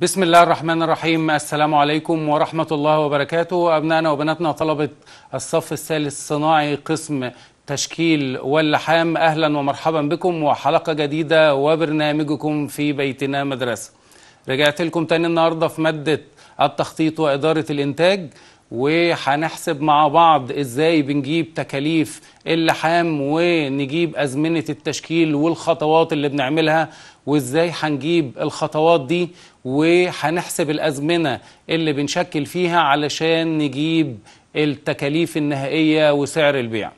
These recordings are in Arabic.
بسم الله الرحمن الرحيم السلام عليكم ورحمة الله وبركاته أبنائنا وبناتنا طلبة الصف الثالث صناعي قسم تشكيل واللحام أهلا ومرحبا بكم وحلقة جديدة وبرنامجكم في بيتنا مدرسة رجعت لكم تاني النهاردة في مادة التخطيط وإدارة الإنتاج وهنحسب مع بعض ازاي بنجيب تكاليف اللحام ونجيب ازمنه التشكيل والخطوات اللي بنعملها وازاي هنجيب الخطوات دي وهنحسب الازمنه اللي بنشكل فيها علشان نجيب التكاليف النهائيه وسعر البيع.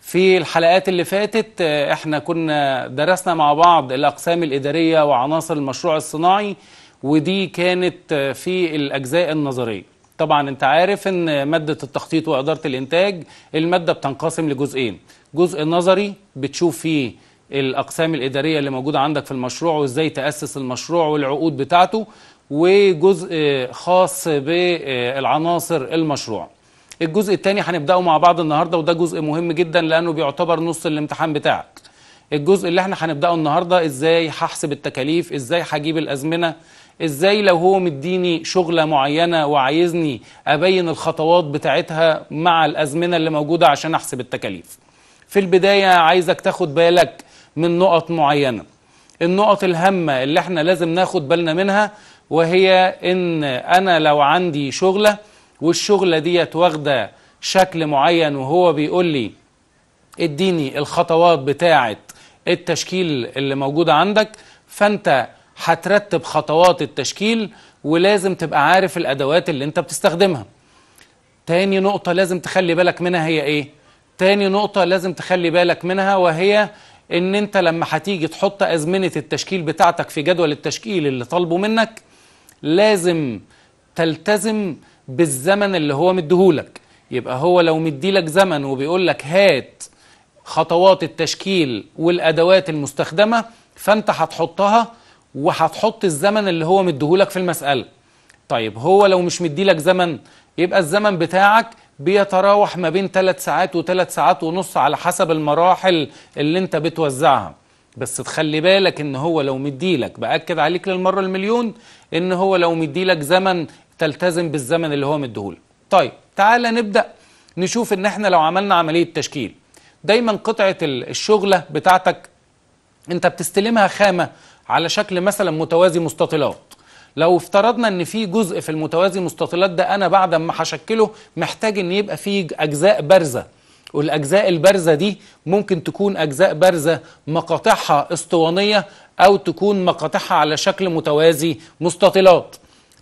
في الحلقات اللي فاتت آه، احنا كنا درسنا مع بعض الاقسام الاداريه وعناصر المشروع الصناعي ودي كانت آه، في الاجزاء النظريه. طبعا انت عارف ان ماده التخطيط واداره الانتاج الماده بتنقسم لجزئين، جزء نظري بتشوف فيه الاقسام الاداريه اللي موجوده عندك في المشروع وازاي تاسس المشروع والعقود بتاعته وجزء خاص بالعناصر المشروع الجزء الثاني هنبداه مع بعض النهارده وده جزء مهم جدا لانه بيعتبر نص الامتحان بتاعك الجزء اللي احنا هنبداه النهارده ازاي هحسب التكاليف ازاي هجيب الازمنه ازاي لو هو مديني شغله معينه وعايزني ابين الخطوات بتاعتها مع الازمنه اللي موجوده عشان احسب التكاليف في البدايه عايزك تاخد بالك من نقط معينة النقط الهامة اللي احنا لازم ناخد بالنا منها وهي ان انا لو عندي شغلة والشغلة ديت واخدة شكل معين وهو بيقول لي اديني الخطوات بتاعة التشكيل اللي موجودة عندك فانت هترتب خطوات التشكيل ولازم تبقى عارف الادوات اللي انت بتستخدمها تاني نقطة لازم تخلي بالك منها هي ايه؟ تاني نقطة لازم تخلي بالك منها وهي ان انت لما هتيجي تحط ازمنه التشكيل بتاعتك في جدول التشكيل اللي طالبه منك لازم تلتزم بالزمن اللي هو مديهولك يبقى هو لو مديلك زمن وبيقول لك هات خطوات التشكيل والادوات المستخدمه فانت هتحطها وهتحط الزمن اللي هو مديهولك في المساله طيب هو لو مش مديلك زمن يبقى الزمن بتاعك بيتراوح ما بين ثلاث ساعات وثلاث ساعات ونص على حسب المراحل اللي انت بتوزعها بس تخلي بالك ان هو لو مديلك باكد عليك للمره المليون ان هو لو مديلك زمن تلتزم بالزمن اللي هو مديهولك طيب تعالى نبدا نشوف ان احنا لو عملنا عمليه تشكيل دايما قطعه الشغله بتاعتك انت بتستلمها خامه على شكل مثلا متوازي مستطيلات لو افترضنا ان في جزء في المتوازي مستطيلات ده انا بعد ما هشكله محتاج ان يبقى فيه اجزاء بارزه والاجزاء البارزه دي ممكن تكون اجزاء بارزه مقاطعها اسطوانيه او تكون مقاطعها على شكل متوازي مستطيلات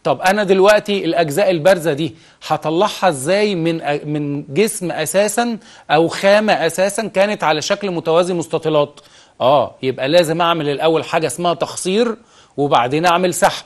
طب انا دلوقتي الاجزاء البارزه دي هطلعها ازاي من من جسم اساسا او خامه اساسا كانت على شكل متوازي مستطيلات اه يبقى لازم اعمل الاول حاجه اسمها تخصير وبعدين اعمل سحب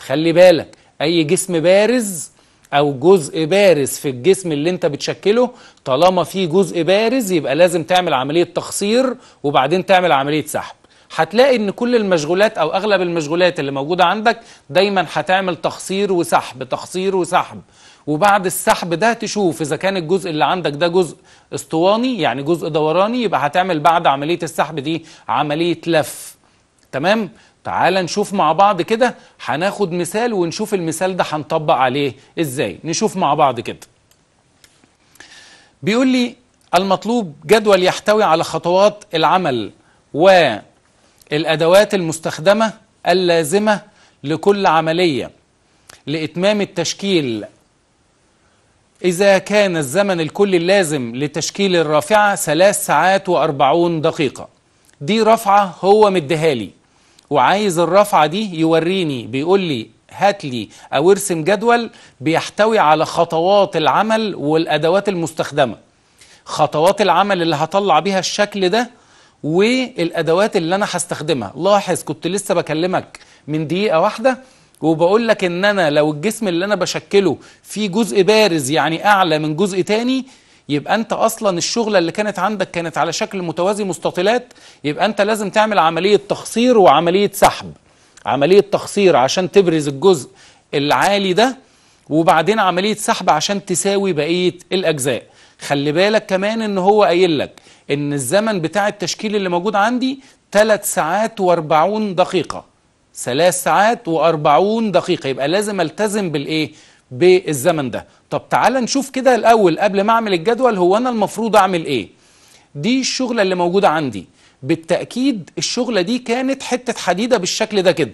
خلي بالك اي جسم بارز او جزء بارز في الجسم اللي انت بتشكله طالما في جزء بارز يبقى لازم تعمل عملية تخصير وبعدين تعمل عملية سحب هتلاقي ان كل المشغولات او اغلب المشغولات اللي موجودة عندك دايما هتعمل تخصير وسحب تخصير وسحب وبعد السحب ده تشوف اذا كان الجزء اللي عندك ده جزء اسطواني يعني جزء دوراني يبقى هتعمل بعد عملية السحب دي عملية لف تمام تعال نشوف مع بعض كده هناخد مثال ونشوف المثال ده هنطبق عليه ازاي نشوف مع بعض كده بيقول لي المطلوب جدول يحتوي على خطوات العمل والأدوات المستخدمة اللازمة لكل عملية لإتمام التشكيل إذا كان الزمن الكلي اللازم لتشكيل الرافعة ثلاث ساعات وأربعون دقيقة دي رفعة هو مديها لي وعايز الرفعة دي يوريني بيقول لي هات لي أو ارسم جدول بيحتوي على خطوات العمل والأدوات المستخدمة خطوات العمل اللي هطلع بيها الشكل ده والأدوات اللي أنا هستخدمها لاحظ كنت لسه بكلمك من دقيقة واحدة وبقول لك ان انا لو الجسم اللي انا بشكله فيه جزء بارز يعني اعلى من جزء تاني يبقى انت اصلا الشغله اللي كانت عندك كانت على شكل متوازي مستطيلات يبقى انت لازم تعمل عمليه تخصير وعمليه سحب عمليه تخصير عشان تبرز الجزء العالي ده وبعدين عمليه سحب عشان تساوي بقيه الاجزاء خلي بالك كمان ان هو قايل لك ان الزمن بتاع التشكيل اللي موجود عندي 3 ساعات و40 دقيقه ثلاث ساعات و40 دقيقة يبقى لازم التزم بالايه؟ بالزمن ده طب تعال نشوف كده الاول قبل ما اعمل الجدول هو انا المفروض اعمل ايه دي الشغله اللي موجوده عندي بالتاكيد الشغله دي كانت حته حديده بالشكل ده كده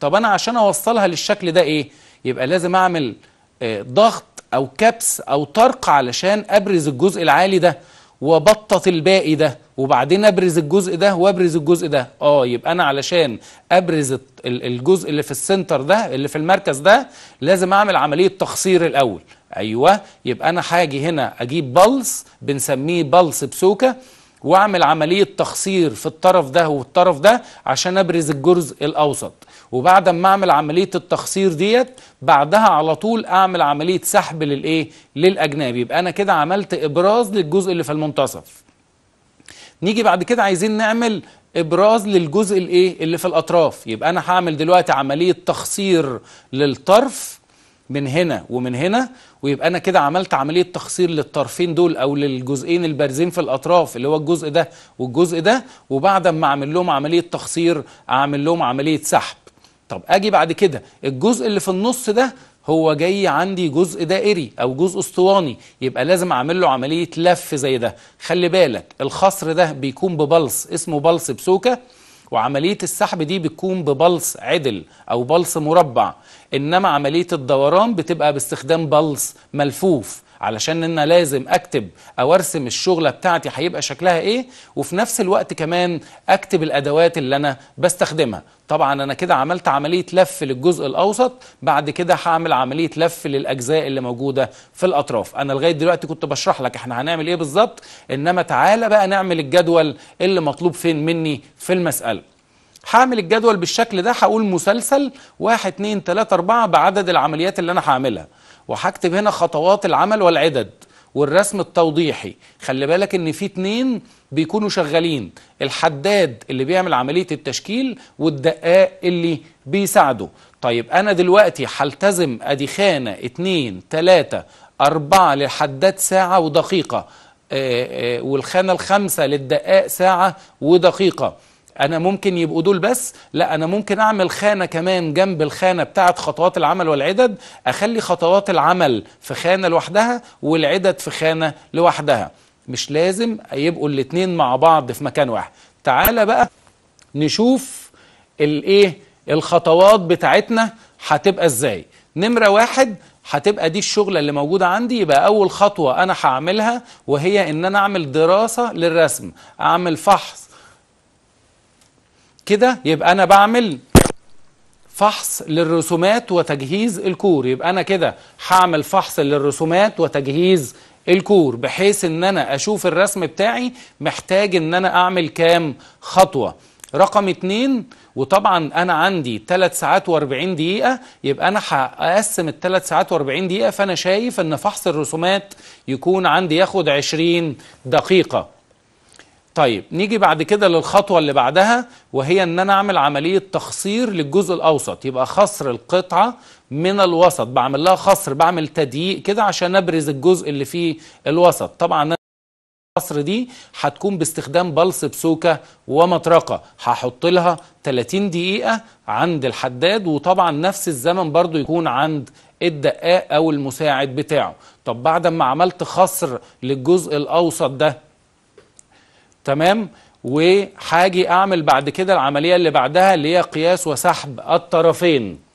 طب انا عشان اوصلها للشكل ده ايه يبقى لازم اعمل آه، ضغط او كبس او طرق علشان ابرز الجزء العالي ده وبطط الباقي ده وبعدين ابرز الجزء ده وابرز الجزء ده اه يبقى انا علشان ابرز الجزء اللي في السنتر ده اللي في المركز ده لازم اعمل عمليه تخصير الاول ايوه يبقى انا هاجي هنا اجيب بلس بنسميه بلس بسوكه واعمل عمليه تخصير في الطرف ده والطرف ده عشان ابرز الجزء الاوسط وبعد ما اعمل عمليه التخصير ديت بعدها على طول اعمل عمليه سحب للايه للاجنبي يبقى انا كده عملت ابراز للجزء اللي في المنتصف نيجي بعد كده عايزين نعمل ابراز للجزء الايه اللي في الاطراف يبقى انا هعمل دلوقتي عمليه تخصير للطرف من هنا ومن هنا ويبقى انا كده عملت عمليه تخصير للطرفين دول او للجزئين البارزين في الاطراف اللي هو الجزء ده والجزء ده وبعد ما اعمل لهم عمليه تخصير اعمل لهم عمليه سحب طب اجي بعد كده الجزء اللي في النص ده هو جاي عندي جزء دائري او جزء اسطواني يبقى لازم اعمل له عمليه لف زي ده خلي بالك الخصر ده بيكون ببلص اسمه بلص بسوكه وعمليه السحب دي بتكون ببلص عدل او بلص مربع انما عمليه الدوران بتبقى باستخدام بلص ملفوف علشان انا لازم اكتب او ارسم الشغله بتاعتي هيبقى شكلها ايه وفي نفس الوقت كمان اكتب الادوات اللي انا بستخدمها طبعا انا كده عملت عمليه لف للجزء الاوسط بعد كده هعمل عمليه لف للاجزاء اللي موجوده في الاطراف انا لغايه دلوقتي كنت بشرح لك احنا هنعمل ايه بالظبط انما تعالى بقى نعمل الجدول اللي مطلوب فين مني في المساله هعمل الجدول بالشكل ده هقول مسلسل 1 2 3 4 بعدد العمليات اللي انا هعملها وهكتب هنا خطوات العمل والعدد والرسم التوضيحي خلي بالك ان في اتنين بيكونوا شغالين الحداد اللي بيعمل عملية التشكيل والدقاق اللي بيساعده طيب انا دلوقتي هلتزم ادي خانة اتنين تلاتة اربعة للحداد ساعة ودقيقة آآ آه، آآ آه، والخانة الخامسة للدقاق ساعة ودقيقة انا ممكن يبقوا دول بس لا انا ممكن اعمل خانه كمان جنب الخانه بتاعه خطوات العمل والعدد اخلي خطوات العمل في خانه لوحدها والعدد في خانه لوحدها مش لازم يبقوا الاثنين مع بعض في مكان واحد تعالى بقى نشوف الايه الخطوات بتاعتنا هتبقى ازاي نمره واحد هتبقى دي الشغله اللي موجوده عندي يبقى اول خطوه انا هعملها وهي ان انا اعمل دراسه للرسم اعمل فحص كده يبقى انا بعمل فحص للرسومات وتجهيز الكور يبقى انا كده هعمل فحص للرسومات وتجهيز الكور بحيث ان انا اشوف الرسم بتاعي محتاج ان انا اعمل كام خطوة رقم اتنين وطبعا انا عندي 3 ساعات و40 دقيقة يبقى انا هقسم ال 3 ساعات و40 دقيقة فانا شايف ان فحص الرسومات يكون عندي ياخد 20 دقيقة طيب نيجي بعد كده للخطوة اللي بعدها وهي ان انا اعمل عملية تخصير للجزء الاوسط يبقى خصر القطعة من الوسط بعمل لها خصر بعمل تضييق كده عشان ابرز الجزء اللي فيه الوسط طبعا الخصر دي هتكون باستخدام بلص بسوكة ومطرقة هحط لها 30 دقيقة عند الحداد وطبعا نفس الزمن برضو يكون عند الدقاق او المساعد بتاعه طب بعد ما عملت خصر للجزء الاوسط ده تمام وحاجي اعمل بعد كده العمليه اللي بعدها اللي هي قياس وسحب الطرفين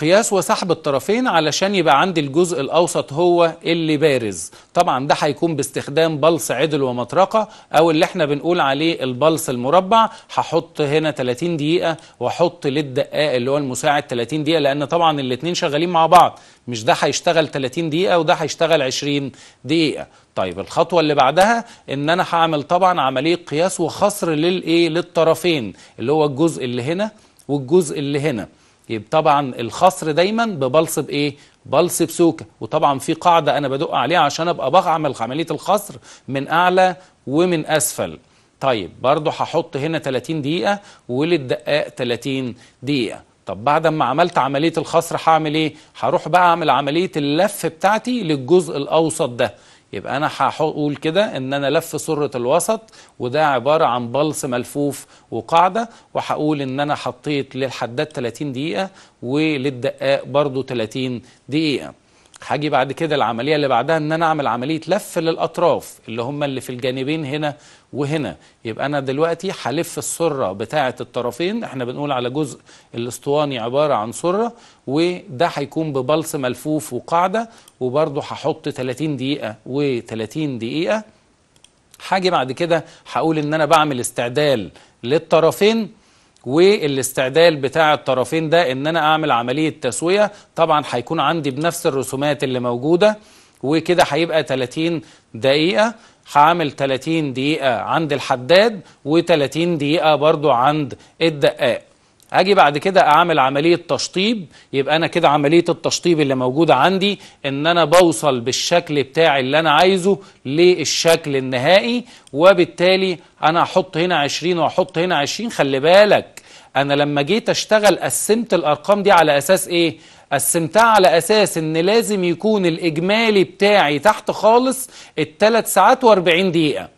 قياس وسحب الطرفين علشان يبقى عندي الجزء الأوسط هو اللي بارز طبعا ده هيكون باستخدام بلص عدل ومطرقة أو اللي احنا بنقول عليه البلص المربع هحط هنا 30 دقيقة وأحط للدقاق اللي هو المساعد 30 دقيقة لأن طبعا الاتنين شغالين مع بعض مش ده هيشتغل 30 دقيقة وده هيشتغل 20 دقيقة طيب الخطوة اللي بعدها ان انا هعمل طبعا عملية قياس وخصر للايه للطرفين اللي هو الجزء اللي هنا والجزء اللي هنا يبقى طبعا الخصر دايما ببلص بايه بلص بسوكه وطبعا في قاعده انا بدق عليها عشان ابقى بعمل عمليه الخصر من اعلى ومن اسفل طيب برضو هحط هنا 30 دقيقه وللدقاق 30 دقيقه طب بعد ما عملت عمليه الخصر هعمل ايه هروح بقى اعمل عمليه اللف بتاعتي للجزء الاوسط ده يبقى انا هقول كده ان انا لف سره الوسط وده عباره عن بلص ملفوف وقاعده وهقول ان انا حطيت للحداد 30 دقيقه وللدقاق برضو 30 دقيقه هاجي بعد كده العمليه اللي بعدها ان انا اعمل عمليه لف للاطراف اللي هم اللي في الجانبين هنا وهنا يبقى انا دلوقتي هلف السره بتاعه الطرفين احنا بنقول على جزء الاسطواني عباره عن سره وده هيكون ببلص ملفوف وقاعده وبرده هحط 30 دقيقه و30 دقيقه هاجي بعد كده هقول ان انا بعمل استعدال للطرفين والاستعدال بتاع الطرفين ده ان انا اعمل عمليه تسويه طبعا هيكون عندي بنفس الرسومات اللي موجوده وكده هيبقى 30 دقيقه هعمل 30 دقيقة عند الحداد و30 دقيقة برضو عند الدقاق أجي بعد كده اعمل عملية تشطيب يبقى انا كده عملية التشطيب اللي موجودة عندي ان انا بوصل بالشكل بتاعي اللي انا عايزه للشكل النهائي وبالتالي انا هحط هنا 20 واحط هنا 20 خلي بالك انا لما جيت اشتغل قسمت الارقام دي على اساس ايه قسمتها على اساس ان لازم يكون الاجمالي بتاعي تحت خالص الثلاث ساعات واربعين دقيقه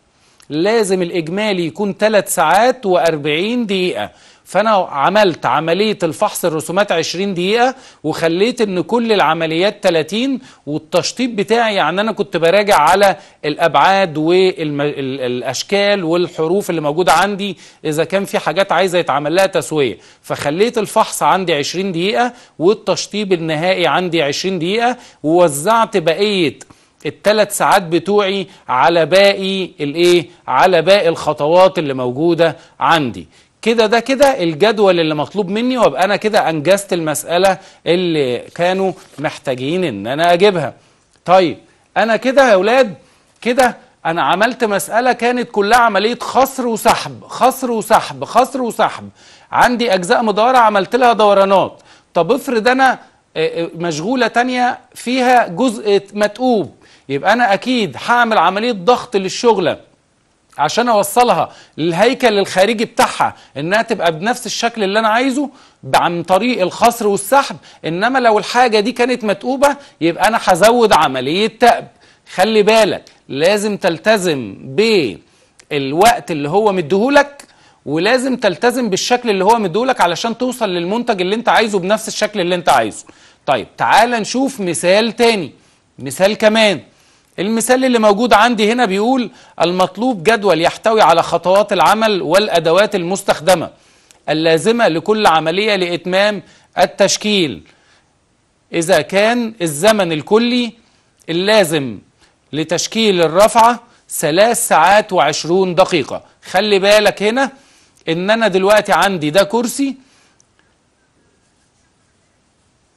لازم الاجمالي يكون ثلاث ساعات واربعين دقيقه فأنا عملت عملية الفحص الرسومات 20 دقيقة وخليت إن كل العمليات 30 والتشطيب بتاعي يعني أنا كنت براجع على الأبعاد والأشكال والحروف اللي موجودة عندي إذا كان في حاجات عايزة يتعمل لها تسوية فخليت الفحص عندي 20 دقيقة والتشطيب النهائي عندي 20 دقيقة ووزعت بقية الثلاث ساعات بتوعي على باقي الايه على باقي الخطوات اللي موجوده عندي كده ده كده الجدول اللي مطلوب مني وابقى انا كده انجزت المساله اللي كانوا محتاجين ان انا اجيبها طيب انا كده يا اولاد كده انا عملت مساله كانت كلها عمليه خصر وسحب خصر وسحب خصر وسحب عندي اجزاء مداره عملت لها دورانات طب افرض انا آه، آه، مشغوله تانية فيها جزء متقوب يبقى انا اكيد هعمل عمليه ضغط للشغله عشان اوصلها للهيكل الخارجي بتاعها انها تبقى بنفس الشكل اللي انا عايزه عن طريق الخصر والسحب انما لو الحاجه دي كانت متقوبه يبقى انا هزود عمليه تأب خلي بالك لازم تلتزم بالوقت اللي هو مديهولك ولازم تلتزم بالشكل اللي هو مديهولك علشان توصل للمنتج اللي انت عايزه بنفس الشكل اللي انت عايزه طيب تعال نشوف مثال تاني مثال كمان المثال اللي موجود عندي هنا بيقول المطلوب جدول يحتوي على خطوات العمل والأدوات المستخدمة اللازمة لكل عملية لإتمام التشكيل إذا كان الزمن الكلي اللازم لتشكيل الرفعة ثلاث ساعات وعشرون دقيقة خلي بالك هنا إن أنا دلوقتي عندي ده كرسي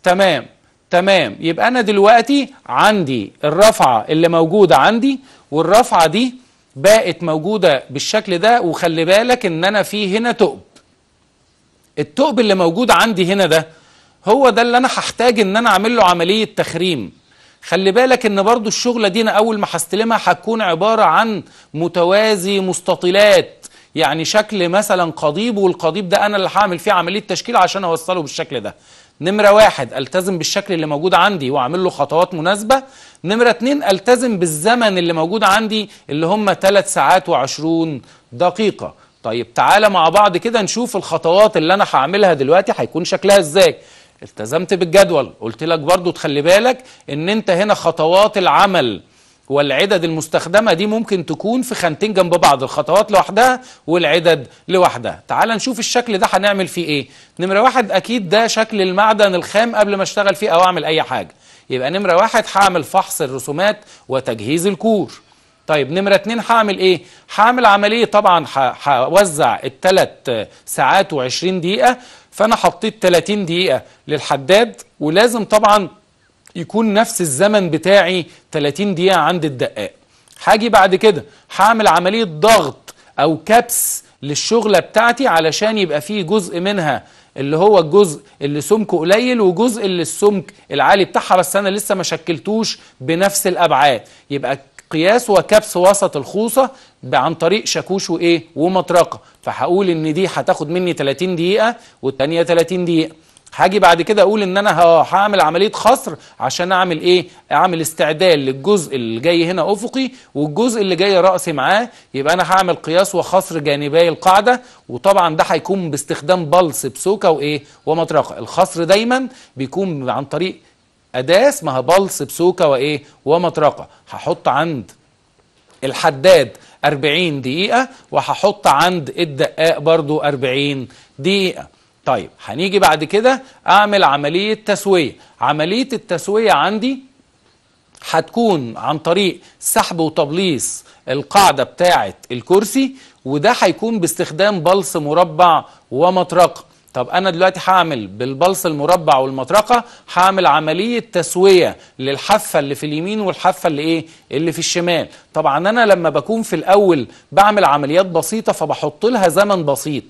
تمام تمام يبقى أنا دلوقتي عندي الرفعة اللي موجودة عندي والرفعة دي بقت موجودة بالشكل ده وخلي بالك إن أنا في هنا تقب التقب اللي موجود عندي هنا ده هو ده اللي أنا هحتاج إن أنا أعمل له عملية تخريم خلي بالك إن برضو الشغلة دي أنا أول ما هستلمها هتكون عبارة عن متوازي مستطيلات يعني شكل مثلا قضيب والقضيب ده أنا اللي هعمل فيه عملية تشكيل عشان أوصله بالشكل ده نمرة واحد التزم بالشكل اللي موجود عندي واعمل له خطوات مناسبة نمرة اتنين التزم بالزمن اللي موجود عندي اللي هم تلات ساعات وعشرون دقيقة طيب تعالى مع بعض كده نشوف الخطوات اللي انا هعملها دلوقتي هيكون شكلها ازاي التزمت بالجدول قلت لك برضو تخلي بالك ان انت هنا خطوات العمل والعدد المستخدمة دي ممكن تكون في خانتين جنب بعض الخطوات لوحدها والعدد لوحدها تعال نشوف الشكل ده هنعمل فيه ايه نمرة واحد اكيد ده شكل المعدن الخام قبل ما اشتغل فيه او اعمل اي حاجة يبقى نمرة واحد هعمل فحص الرسومات وتجهيز الكور طيب نمرة اتنين هعمل ايه؟ هعمل عملية طبعا هوزع التلات ساعات وعشرين دقيقة فانا حطيت 30 دقيقة للحداد ولازم طبعا يكون نفس الزمن بتاعي 30 دقيقة عند الدقاق هاجي بعد كده هعمل عملية ضغط أو كبس للشغلة بتاعتي علشان يبقى فيه جزء منها اللي هو الجزء اللي سمكه قليل وجزء اللي السمك العالي بتاعها بس أنا لسه ما شكلتوش بنفس الأبعاد يبقى قياس وكبس وسط الخوصة عن طريق شاكوش وإيه ومطرقة فهقول إن دي هتاخد مني 30 دقيقة والتانية 30 دقيقة هاجي بعد كده اقول ان انا هعمل عمليه خصر عشان اعمل ايه اعمل استعداد للجزء اللي جاي هنا افقي والجزء اللي جاي راسي معاه يبقى انا هعمل قياس وخصر جانبي القاعده وطبعا ده هيكون باستخدام بلس بسوكه وايه ومطرقه الخصر دايما بيكون عن طريق اداه اسمها بلس بسوكه وايه ومطرقه هحط عند الحداد 40 دقيقة وهحط عند الدقاق برضو 40 دقيقة طيب هنيجي بعد كده اعمل عملية تسوية عملية التسوية عندي هتكون عن طريق سحب وتبليص القاعدة بتاعة الكرسي وده هيكون باستخدام بلص مربع ومطرقة طب انا دلوقتي هعمل بالبلص المربع والمطرقه هعمل عمليه تسويه للحافه اللي في اليمين والحافه اللي ايه اللي في الشمال طبعا انا لما بكون في الاول بعمل عمليات بسيطه فبحط لها زمن بسيط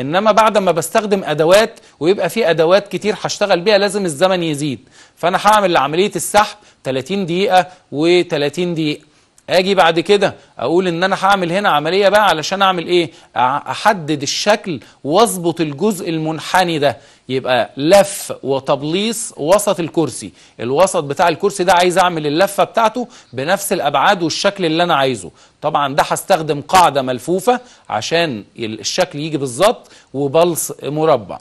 انما بعد ما بستخدم ادوات ويبقى في ادوات كتير هشتغل بيها لازم الزمن يزيد فانا هعمل عمليه السحب 30 دقيقه و30 دقيقه اجي بعد كده اقول ان انا هعمل هنا عمليه بقى علشان اعمل ايه احدد الشكل واظبط الجزء المنحني ده يبقى لف وتبليص وسط الكرسي الوسط بتاع الكرسي ده عايز اعمل اللفه بتاعته بنفس الابعاد والشكل اللي انا عايزه طبعا ده هستخدم قاعده ملفوفه عشان الشكل يجي بالظبط وبلص مربع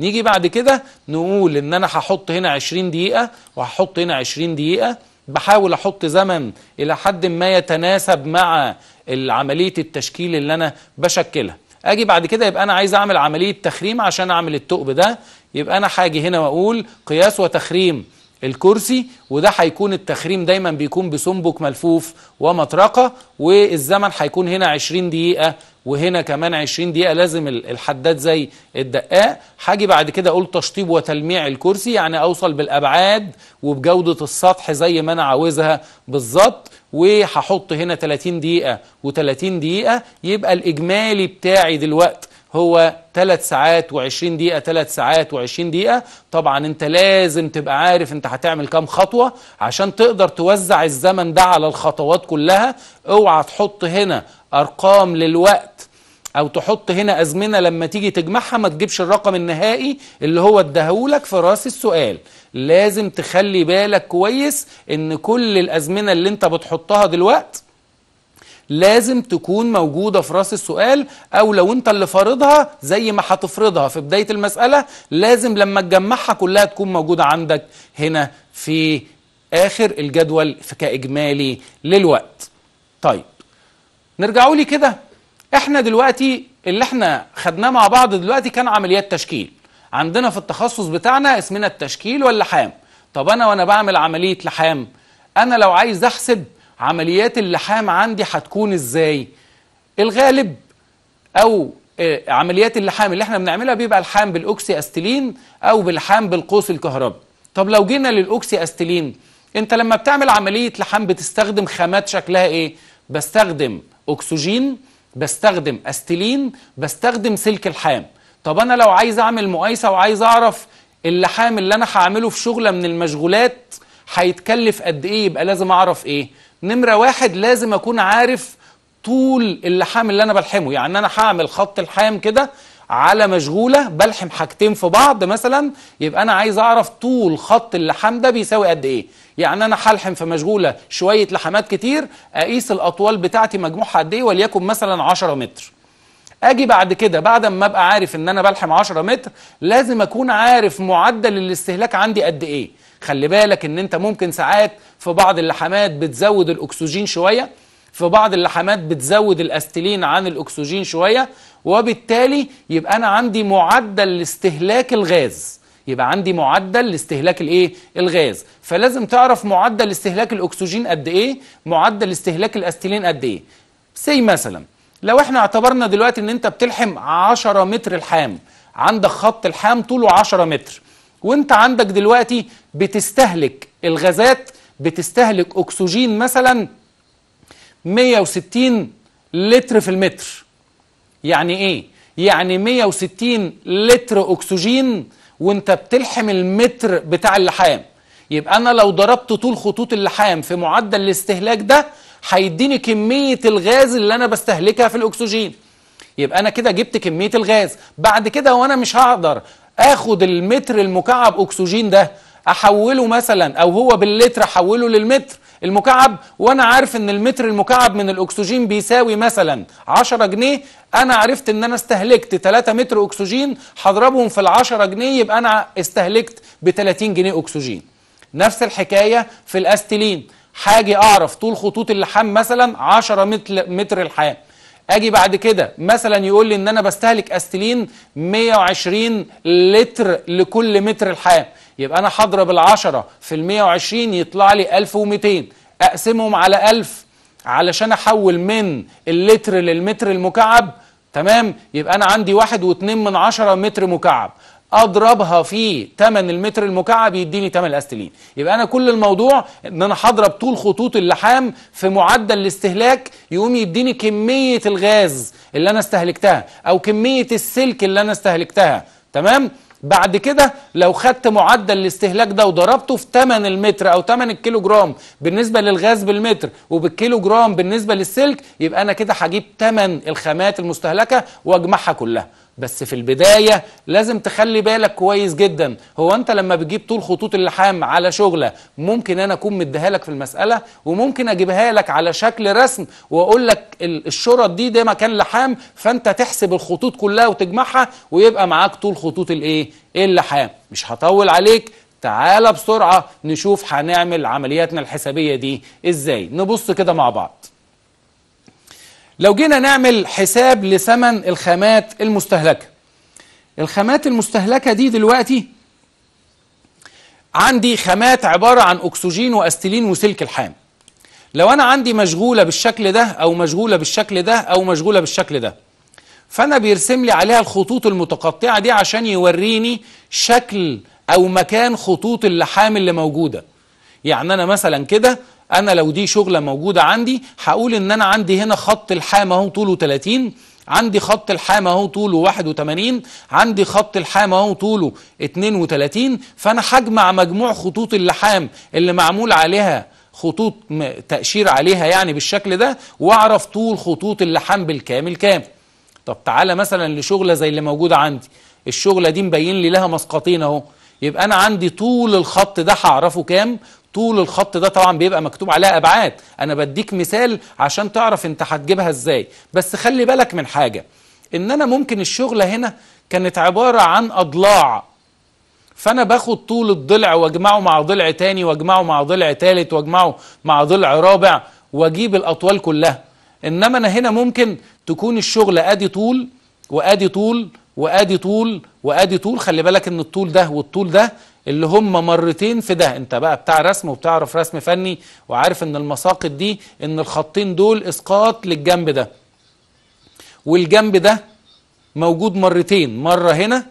نيجي بعد كده نقول ان انا هحط هنا 20 دقيقه وهحط هنا 20 دقيقه بحاول احط زمن الى حد ما يتناسب مع عمليه التشكيل اللي انا بشكلها اجي بعد كده يبقى انا عايز اعمل عمليه تخريم عشان اعمل الثقب ده يبقى انا هاجي هنا واقول قياس وتخريم الكرسي وده هيكون التخريم دايما بيكون بسنبك ملفوف ومطرقة والزمن هيكون هنا 20 دقيقة وهنا كمان 20 دقيقة لازم الحداد زي الدقاق هاجي بعد كده اقول تشطيب وتلميع الكرسي يعني اوصل بالابعاد وبجودة السطح زي ما انا عاوزها بالظبط وهحط هنا 30 دقيقة و30 دقيقة يبقى الاجمالي بتاعي دلوقتي هو 3 ساعات و20 دقيقة 3 ساعات و20 دقيقة طبعا انت لازم تبقى عارف انت هتعمل كام خطوة عشان تقدر توزع الزمن ده على الخطوات كلها اوعى تحط هنا ارقام للوقت او تحط هنا ازمنه لما تيجي تجمعها ما تجيبش الرقم النهائي اللي هو اداهولك في راس السؤال لازم تخلي بالك كويس ان كل الازمنه اللي انت بتحطها دلوقتي لازم تكون موجودة في راس السؤال أو لو أنت اللي فارضها زي ما هتفرضها في بداية المسألة لازم لما تجمعها كلها تكون موجودة عندك هنا في آخر الجدول كإجمالي للوقت طيب نرجعوا لي كده احنا دلوقتي اللي احنا خدناه مع بعض دلوقتي كان عمليات تشكيل عندنا في التخصص بتاعنا اسمنا التشكيل واللحام طب انا وانا بعمل عمليه لحام انا لو عايز احسب عمليات اللحام عندي هتكون ازاي الغالب او آه، عمليات اللحام اللي احنا بنعملها بيبقى لحام بالاوكسي استيلين او بلحام بالقوس الكهربي طب لو جينا للاوكسي استيلين انت لما بتعمل عمليه لحام بتستخدم خامات شكلها ايه بستخدم اكسجين بستخدم استيلين بستخدم سلك الحام طب انا لو عايز اعمل مقايسه وعايز اعرف اللحام اللي انا هعمله في شغله من المشغولات هيتكلف قد ايه يبقى لازم اعرف ايه نمرة واحد لازم أكون عارف طول اللحام اللي أنا بلحمه يعني أنا هعمل خط الحام كده على مشغولة بلحم حاجتين في بعض مثلا يبقى أنا عايز أعرف طول خط اللحام ده بيساوي قد إيه يعني أنا هلحم في مشغولة شوية لحمات كتير أقيس الأطوال بتاعتي مجموعها قد إيه وليكن مثلا 10 متر اجي بعد كده بعد ما ابقى عارف ان انا بلحم 10 متر لازم اكون عارف معدل الاستهلاك عندي قد ايه خلي بالك ان انت ممكن ساعات في بعض اللحمات بتزود الاكسجين شويه في بعض اللحمات بتزود الاستيلين عن الاكسجين شويه وبالتالي يبقى انا عندي معدل لاستهلاك الغاز يبقى عندي معدل لاستهلاك الايه الغاز فلازم تعرف معدل استهلاك الاكسجين قد ايه معدل استهلاك الاستيلين قد ايه سي مثلا لو احنا اعتبرنا دلوقتي ان انت بتلحم 10 متر الحام عندك خط الحام طوله 10 متر وانت عندك دلوقتي بتستهلك الغازات بتستهلك اكسجين مثلا 160 لتر في المتر يعني ايه يعني 160 لتر اكسجين وانت بتلحم المتر بتاع اللحام يبقى انا لو ضربت طول خطوط اللحام في معدل الاستهلاك ده هيديني كميه الغاز اللي انا بستهلكها في الاكسجين يبقى انا كده جبت كميه الغاز بعد كده وانا مش هقدر اخد المتر المكعب اكسجين ده احوله مثلا او هو باللتر احوله للمتر المكعب وانا عارف ان المتر المكعب من الاكسجين بيساوي مثلا 10 جنيه انا عرفت ان انا استهلكت 3 متر اكسجين هضربهم في ال 10 جنيه يبقى انا استهلكت ب 30 جنيه اكسجين نفس الحكايه في الاستيلين حاجه اعرف طول خطوط اللحام مثلا 10 متر متر الحام اجي بعد كده مثلا يقول لي ان انا بستهلك استلين 120 لتر لكل متر الحام يبقى انا هضرب ال10 في ال 120 يطلع لي 1200 اقسمهم على 1000 علشان احول من اللتر للمتر المكعب تمام يبقى انا عندي واحد واتنين من عشرة متر مكعب اضربها في تمن المتر المكعب يديني تمن الاستيلين يبقى انا كل الموضوع ان انا هضرب طول خطوط اللحام في معدل الاستهلاك يقوم يديني كميه الغاز اللي انا استهلكتها او كميه السلك اللي انا استهلكتها تمام بعد كده لو خدت معدل الاستهلاك ده وضربته في تمن المتر او تمن الكيلو جرام بالنسبه للغاز بالمتر وبالكيلو جرام بالنسبه للسلك يبقى انا كده هجيب تمن الخامات المستهلكه واجمعها كلها بس في البداية لازم تخلي بالك كويس جدا هو انت لما بتجيب طول خطوط اللحام على شغلة ممكن انا اكون مديها لك في المسألة وممكن اجيبها لك على شكل رسم واقول لك الشرط دي ده مكان لحام فانت تحسب الخطوط كلها وتجمعها ويبقى معاك طول خطوط الايه اللحام مش هطول عليك تعال بسرعة نشوف هنعمل عملياتنا الحسابية دي ازاي نبص كده مع بعض لو جينا نعمل حساب لثمن الخامات المستهلكة الخامات المستهلكة دي دلوقتي عندي خامات عبارة عن أكسجين وأستيلين وسلك الحام لو أنا عندي مشغولة بالشكل ده أو مشغولة بالشكل ده أو مشغولة بالشكل ده فأنا بيرسم لي عليها الخطوط المتقطعة دي عشان يوريني شكل أو مكان خطوط اللحام اللي موجودة يعني أنا مثلا كده انا لو دي شغله موجوده عندي هقول ان انا عندي هنا خط الحامه اهو طوله 30 عندي خط الحامة اهو طوله 81 عندي خط الحامة اهو طوله 32 فأنا هجمع مجموع خطوط اللحام اللي معمول عليها خطوط تأشير عليها يعني بالشكل ده وأعرف طول خطوط اللحام بالكامل كام طب تعالى مثلا لشغلة زي اللي موجودة عندي الشغلة دي مبين لي لها مسقطين اهو يبقى أنا عندي طول الخط ده هعرفه كام طول الخط ده طبعا بيبقى مكتوب عليه ابعاد انا بديك مثال عشان تعرف انت هتجيبها ازاي بس خلي بالك من حاجه ان انا ممكن الشغله هنا كانت عباره عن اضلاع فانا باخد طول الضلع واجمعه مع ضلع تاني واجمعه مع ضلع تالت واجمعه مع ضلع رابع واجيب الاطوال كلها انما انا هنا ممكن تكون الشغله ادي طول وادي طول وادي طول وادي طول خلي بالك ان الطول ده والطول ده اللي هم مرتين في ده انت بقى بتاع رسم وبتعرف رسم فني وعارف ان المساقط دي ان الخطين دول اسقاط للجنب ده والجنب ده موجود مرتين مرة هنا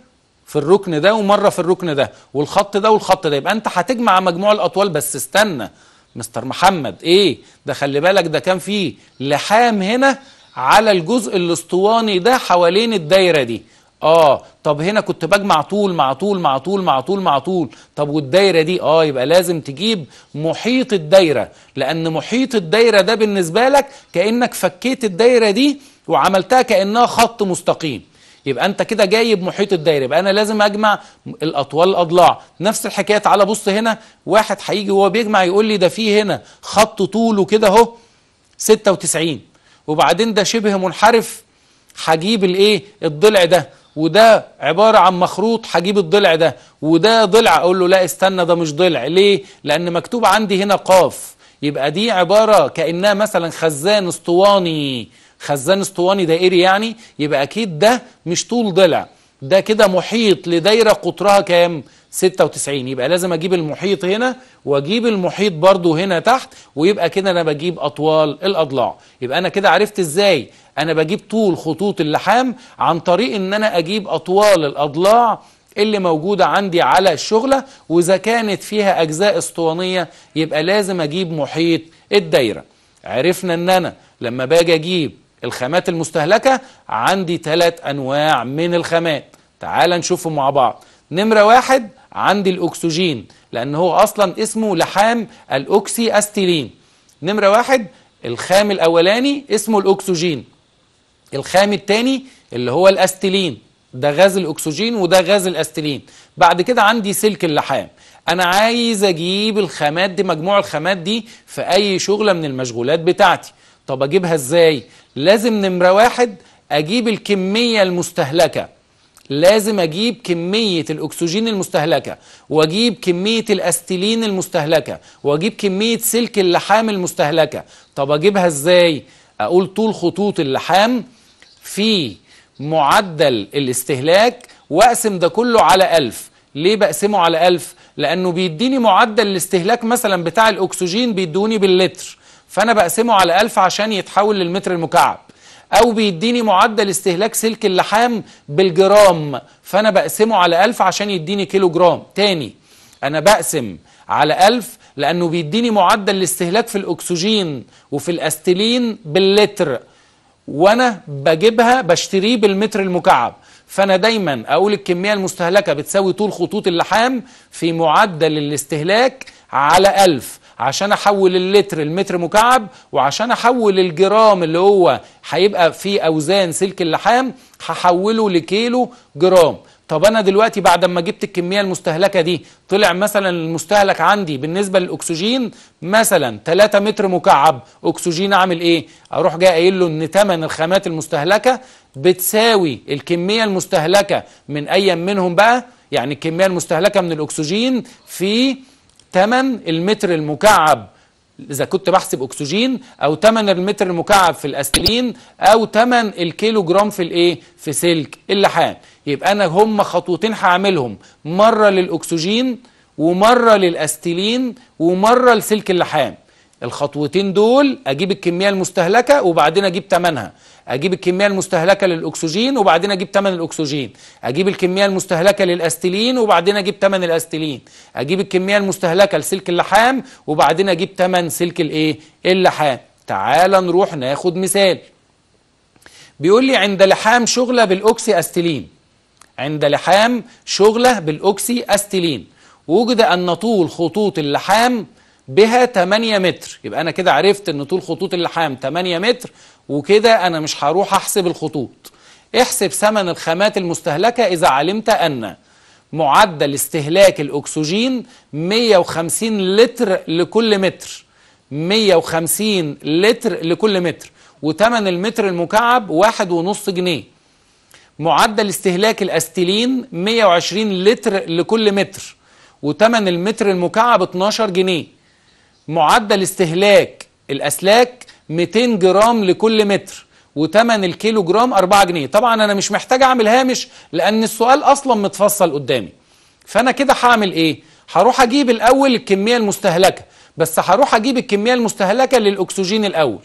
في الركن ده ومرة في الركن ده والخط ده والخط ده يبقى انت هتجمع مجموع الاطوال بس استنى مستر محمد ايه ده خلي بالك ده كان فيه لحام هنا على الجزء الاسطواني ده حوالين الدايرة دي اه طب هنا كنت بجمع طول مع طول مع طول مع طول مع طول طب والدايره دي اه يبقى لازم تجيب محيط الدايره لان محيط الدايره ده بالنسبه لك كانك فكيت الدايره دي وعملتها كانها خط مستقيم يبقى انت كده جايب محيط الدايره يبقى انا لازم اجمع الاطوال الاضلاع نفس الحكايه تعالى بص هنا واحد هيجي وهو بيجمع يقول لي ده فيه هنا خط طوله كده اهو 96 وبعدين ده شبه منحرف هجيب الايه الضلع ده وده عبارة عن مخروط هجيب الضلع ده وده ضلع اقول له لا استنى ده مش ضلع ليه لان مكتوب عندي هنا قاف يبقى دي عبارة كأنها مثلا خزان اسطواني خزان اسطواني دائري يعني يبقى اكيد ده مش طول ضلع ده كده محيط لدايرة قطرها كام 96 يبقى لازم اجيب المحيط هنا واجيب المحيط برضو هنا تحت ويبقى كده انا بجيب اطوال الاضلاع يبقى انا كده عرفت ازاي انا بجيب طول خطوط اللحام عن طريق ان انا اجيب اطوال الاضلاع اللي موجودة عندي على الشغلة وإذا كانت فيها أجزاء اسطوانية يبقى لازم أجيب محيط الدايرة عرفنا أن أنا لما باجي أجيب الخامات المستهلكة عندي ثلاث أنواع من الخامات تعال نشوفهم مع بعض نمرة واحد عندي الأكسجين لأن هو أصلا اسمه لحام الأكسي أستيلين نمرة واحد الخام الأولاني اسمه الأكسجين الخام الثاني اللي هو الاستيلين ده غاز الاكسجين وده غاز الاستيلين بعد كده عندي سلك اللحام انا عايز اجيب الخامات دي مجموع الخامات دي في اي شغله من المشغولات بتاعتي طب اجيبها ازاي لازم نمره واحد اجيب الكميه المستهلكه لازم اجيب كميه الاكسجين المستهلكه واجيب كميه الاستيلين المستهلكه واجيب كميه سلك اللحام المستهلكه طب اجيبها ازاي اقول طول خطوط اللحام في معدل الاستهلاك واقسم ده كله على 1000 ليه بقسمه على 1000 لانه بيديني معدل الاستهلاك مثلا بتاع الاكسجين بيدوني باللتر فانا بقسمه على 1000 عشان يتحول للمتر المكعب او بيديني معدل استهلاك سلك اللحام بالجرام فانا بقسمه على 1000 عشان يديني كيلو جرام تاني انا بقسم على 1000 لانه بيديني معدل الاستهلاك في الاكسجين وفي الاستيلين باللتر وانا بجيبها بشتريه بالمتر المكعب فانا دايما اقول الكميه المستهلكه بتساوي طول خطوط اللحام في معدل الاستهلاك على 1000 عشان احول اللتر المتر مكعب وعشان احول الجرام اللي هو هيبقى فيه اوزان سلك اللحام هحوله لكيلو جرام طب انا دلوقتي بعد ما جبت الكميه المستهلكه دي طلع مثلا المستهلك عندي بالنسبه للاكسجين مثلا 3 متر مكعب اكسجين اعمل ايه اروح جاي قايل له ان ثمن الخامات المستهلكه بتساوي الكميه المستهلكه من اي منهم بقى يعني الكميه المستهلكه من الاكسجين في ثمن المتر المكعب إذا كنت بحسب أكسجين أو تمن المتر المكعب في الأستلين أو تمن الكيلو جرام في الإيه؟ في سلك إيه اللحام يبقى أنا هم خطوتين هعملهم مرة للأكسجين ومرة للأستلين ومرة لسلك اللحام الخطوتين دول أجيب الكمية المستهلكة وبعدين أجيب تمنها اجيب الكميه المستهلكه للاكسجين وبعدين اجيب ثمن الاكسجين اجيب الكميه المستهلكه للاستيلين وبعدين اجيب ثمن الاستيلين اجيب الكميه المستهلكه لسلك اللحام وبعدين اجيب ثمن سلك الايه اللحام تعال نروح ناخد مثال بيقول لي عند لحام شغله بالاوكسي استيلين عند لحام شغله بالاوكسي استيلين وجد ان طول خطوط اللحام بها 8 متر يبقى انا كده عرفت ان طول خطوط اللحام 8 متر وكده أنا مش هروح أحسب الخطوط احسب ثمن الخامات المستهلكة إذا علمت أن معدل استهلاك الأكسجين 150 لتر لكل متر 150 لتر لكل متر وتمن المتر المكعب واحد ونص جنيه معدل استهلاك الأستيلين 120 لتر لكل متر وتمن المتر المكعب 12 جنيه معدل استهلاك الأسلاك 200 جرام لكل متر وتمن الكيلو جرام 4 جنيه طبعا انا مش محتاج اعمل هامش لان السؤال اصلا متفصل قدامي فانا كده هعمل ايه هروح اجيب الاول الكميه المستهلكه بس هروح اجيب الكميه المستهلكه للاكسجين الاول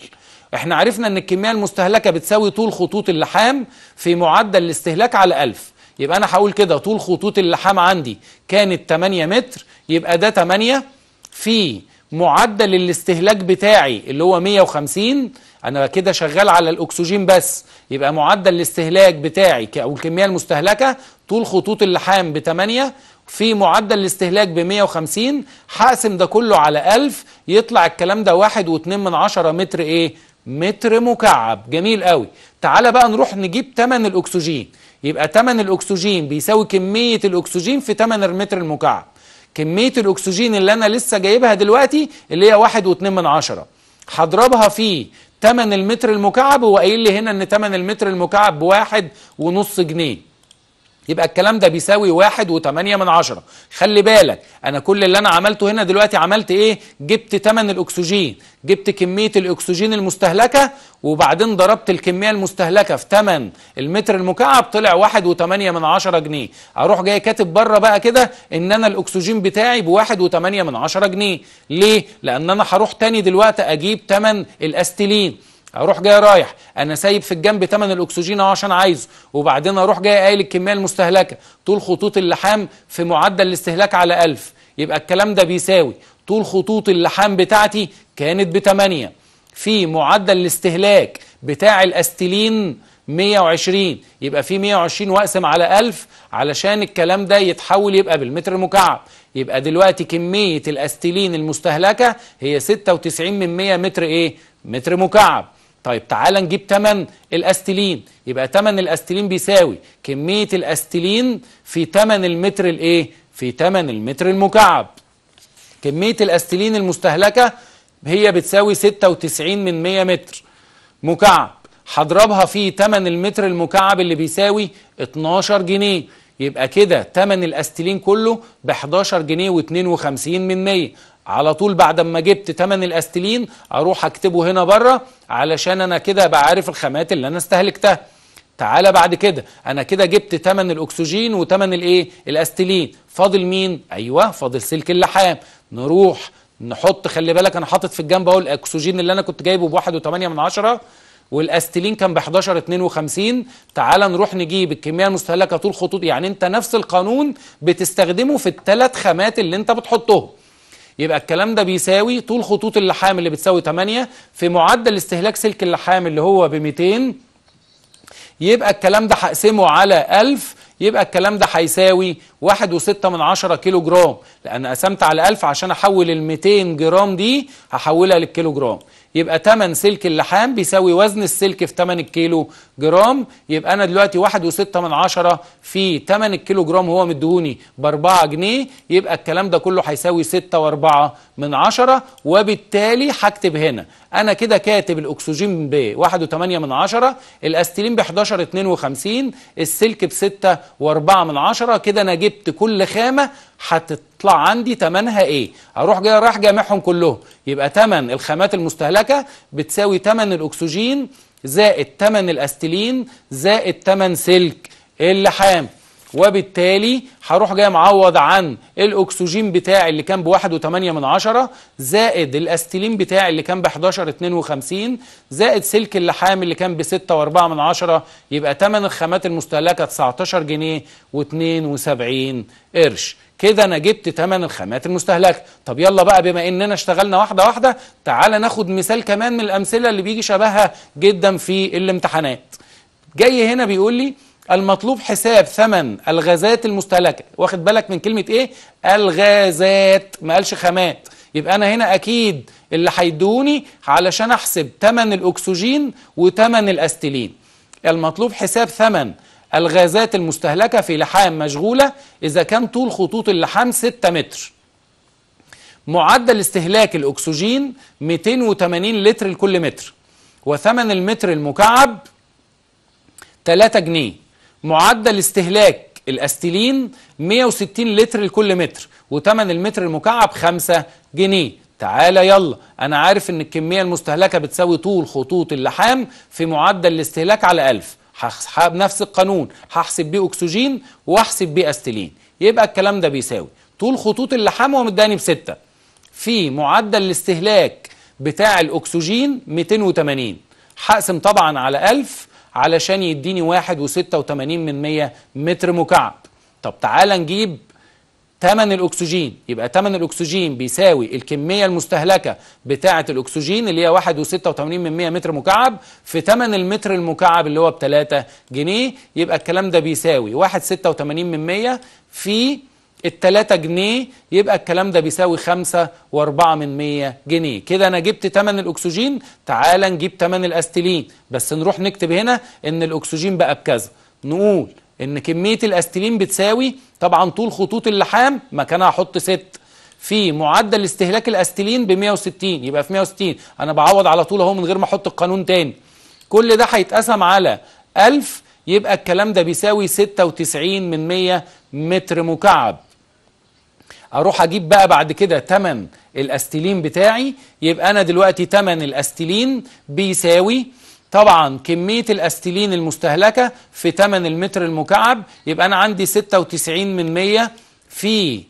احنا عرفنا ان الكميه المستهلكه بتساوي طول خطوط اللحام في معدل الاستهلاك على 1000 يبقى انا هقول كده طول خطوط اللحام عندي كانت 8 متر يبقى ده 8 في معدل الاستهلاك بتاعي اللي هو 150 انا كده شغال على الاكسجين بس يبقى معدل الاستهلاك بتاعي او الكميه المستهلكه طول خطوط اللحام ب 8 في معدل الاستهلاك ب 150 حاسم ده كله على 1000 يطلع الكلام ده 1.2 من عشرة متر ايه متر مكعب جميل قوي تعالى بقى نروح نجيب ثمن الاكسجين يبقى ثمن الاكسجين بيساوي كميه الاكسجين في ثمن المتر المكعب كمية الأكسجين اللي أنا لسه جايبها دلوقتي اللي هي واحد واتنين من عشرة هضربها في تمن المتر المكعب وقايل لي هنا ان تمن المتر المكعب بواحد ونص جنيه يبقى الكلام ده بيساوي واحد وتمانية من عشرة خلي بالك أنا كل اللي أنا عملته هنا دلوقتي عملت إيه جبت تمن الأكسجين جبت كمية الأكسجين المستهلكة وبعدين ضربت الكمية المستهلكة في تمن المتر المكعب طلع واحد وتمانية من عشرة جنيه أروح جاي كاتب بره بقى كده إن أنا الأكسجين بتاعي بواحد وتمانية من عشرة جنيه ليه؟ لأن أنا هروح تاني دلوقتي أجيب تمن الأستيلين اروح جاي رايح انا سايب في الجنب ثمن الاكسجين اهو عشان عايزه وبعدين اروح جاي قايل الكميه المستهلكه طول خطوط اللحام في معدل الاستهلاك على 1000 يبقى الكلام ده بيساوي طول خطوط اللحام بتاعتي كانت ب 8 في معدل الاستهلاك بتاع الاستيلين 120 يبقى في 120 واقسم على 1000 علشان الكلام ده يتحول يبقى بالمتر المكعب يبقى دلوقتي كمية الاستيلين المستهلكة هي 96 من 100 متر ايه متر مكعب طيب تعال نجيب تمن الاستيلين يبقى تمن الاستيلين بيساوي كمية الاستيلين في تمن المتر الايه في تمن المتر المكعب كمية الاستيلين المستهلكة هي بتساوي 96 من 100 متر مكعب هضربها في تمن المتر المكعب اللي بيساوي 12 جنيه يبقى كده تمن الاستيلين كله ب 11 جنيه و52 من 100 على طول بعد ما جبت تمن الاستيلين اروح اكتبه هنا بره علشان انا كده ابقى عارف الخامات اللي انا استهلكتها تعالى بعد كده انا كده جبت تمن الاكسجين وتمن الايه الاستيلين فاضل مين ايوه فاضل سلك اللحام نروح نحط خلي بالك انا حاطط في الجنب اهو الاكسجين اللي انا كنت جايبه ب 1.8 من عشرة كان ب 11 52 تعال نروح نجيب الكميه المستهلكه طول خطوط يعني انت نفس القانون بتستخدمه في الثلاث خامات اللي انت بتحطهم يبقى الكلام ده بيساوي طول خطوط اللحام اللي بتساوي 8 في معدل استهلاك سلك اللحام اللي هو ب 200 يبقى الكلام ده هقسمه على 1000 يبقى الكلام ده هيساوي 1.6 كيلو جرام لأن قسمت على 1000 عشان أحول ال 200 جرام دي هحولها للكيلو جرام يبقى تمن سلك اللحام بيساوي وزن السلك في تمن الكيلو جرام يبقى انا دلوقتي واحد وستة من عشرة في تمن الكيلو جرام هو مدهوني باربعة جنيه يبقى الكلام ده كله هيساوي ستة واربعة من عشرة وبالتالي هكتب هنا انا كده كاتب الاكسجين ب 1.8 من عشرة الاستيلين ب 11.52 السلك ب 6.4 من عشرة كده انا جبت كل خامه هتطلع عندي ثمنها ايه اروح جاي راح جامعهم كلهم يبقى ثمن الخامات المستهلكه بتساوي ثمن الاكسجين زائد ثمن الاستيلين زائد ثمن سلك إيه اللحام وبالتالي هروح جاي معوض عن الاكسجين بتاعي اللي كان ب 1.8 من عشرة زائد الاستيلين بتاعي اللي كان ب 11.52 زائد سلك اللحام اللي كان ب 6.4 من عشرة يبقى ثمن الخامات المستهلكه 19 جنيه و72 قرش كده انا جبت ثمن الخامات المستهلكه طب يلا بقى بما اننا اشتغلنا واحده واحده تعالى ناخد مثال كمان من الامثله اللي بيجي شبهها جدا في الامتحانات جاي هنا بيقول لي المطلوب حساب ثمن الغازات المستهلكه واخد بالك من كلمه ايه الغازات ما قالش خامات يبقى انا هنا اكيد اللي هيدوني علشان احسب ثمن الاكسجين وثمن الاستيلين المطلوب حساب ثمن الغازات المستهلكه في لحام مشغوله اذا كان طول خطوط اللحام 6 متر معدل استهلاك الاكسجين 280 لتر لكل متر وثمن المتر المكعب 3 جنيه معدل استهلاك الاستيلين 160 لتر لكل متر وتمن المتر المكعب 5 جنيه تعالى يلا انا عارف ان الكميه المستهلكه بتساوي طول خطوط اللحام في معدل الاستهلاك على 1000 هحسب نفس القانون هحسب بيه اكسجين واحسب بيه استيلين يبقى الكلام ده بيساوي طول خطوط اللحام هو مداني بستة في معدل الاستهلاك بتاع الاكسجين 280 هقسم طبعا على 1000 علشان يديني واحد وستة وتمانين من مية متر مكعب طب تعالى نجيب تمن الأكسجين يبقى تمن الأكسجين بيساوي الكمية المستهلكة بتاعة الأكسجين اللي هي واحد وستة وتمانين من مية متر مكعب في تمن المتر المكعب اللي هو بتلاتة جنيه يبقى الكلام ده بيساوي واحد ستة وتمانين من مية في التلاتة جنيه يبقى الكلام ده بيساوي خمسة واربعة من مية جنيه كده أنا جبت تمن الأكسجين تعالى نجيب تمن الأستيلين بس نروح نكتب هنا إن الأكسجين بقى بكذا نقول إن كمية الأستيلين بتساوي طبعا طول خطوط اللحام مكانها احط ست في معدل استهلاك الأستيلين ب 160 يبقى في 160 أنا بعوض على طول أهو من غير ما أحط القانون تاني كل ده هيتقسم على 1000 يبقى الكلام ده بيساوي 96 من 100 متر مكعب اروح اجيب بقى بعد كده تمن الاستيلين بتاعي يبقى انا دلوقتي تمن الاستيلين بيساوي طبعا كمية الاستيلين المستهلكة في تمن المتر المكعب يبقى انا عندي 96 من مية في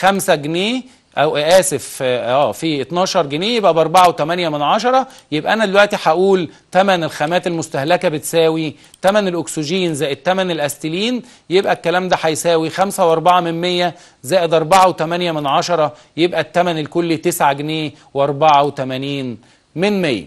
5 جنيه او اسف اه, آه، في 12 جنيه يبقى ب 4.8 من عشرة يبقى انا دلوقتي هقول ثمن الخامات المستهلكه بتساوي ثمن الاكسجين زائد ثمن الاستيلين يبقى الكلام ده هيساوي 5 و4 من 100 زائد 4.8 من عشرة يبقى الثمن الكلي 9 جنيه و84 من 100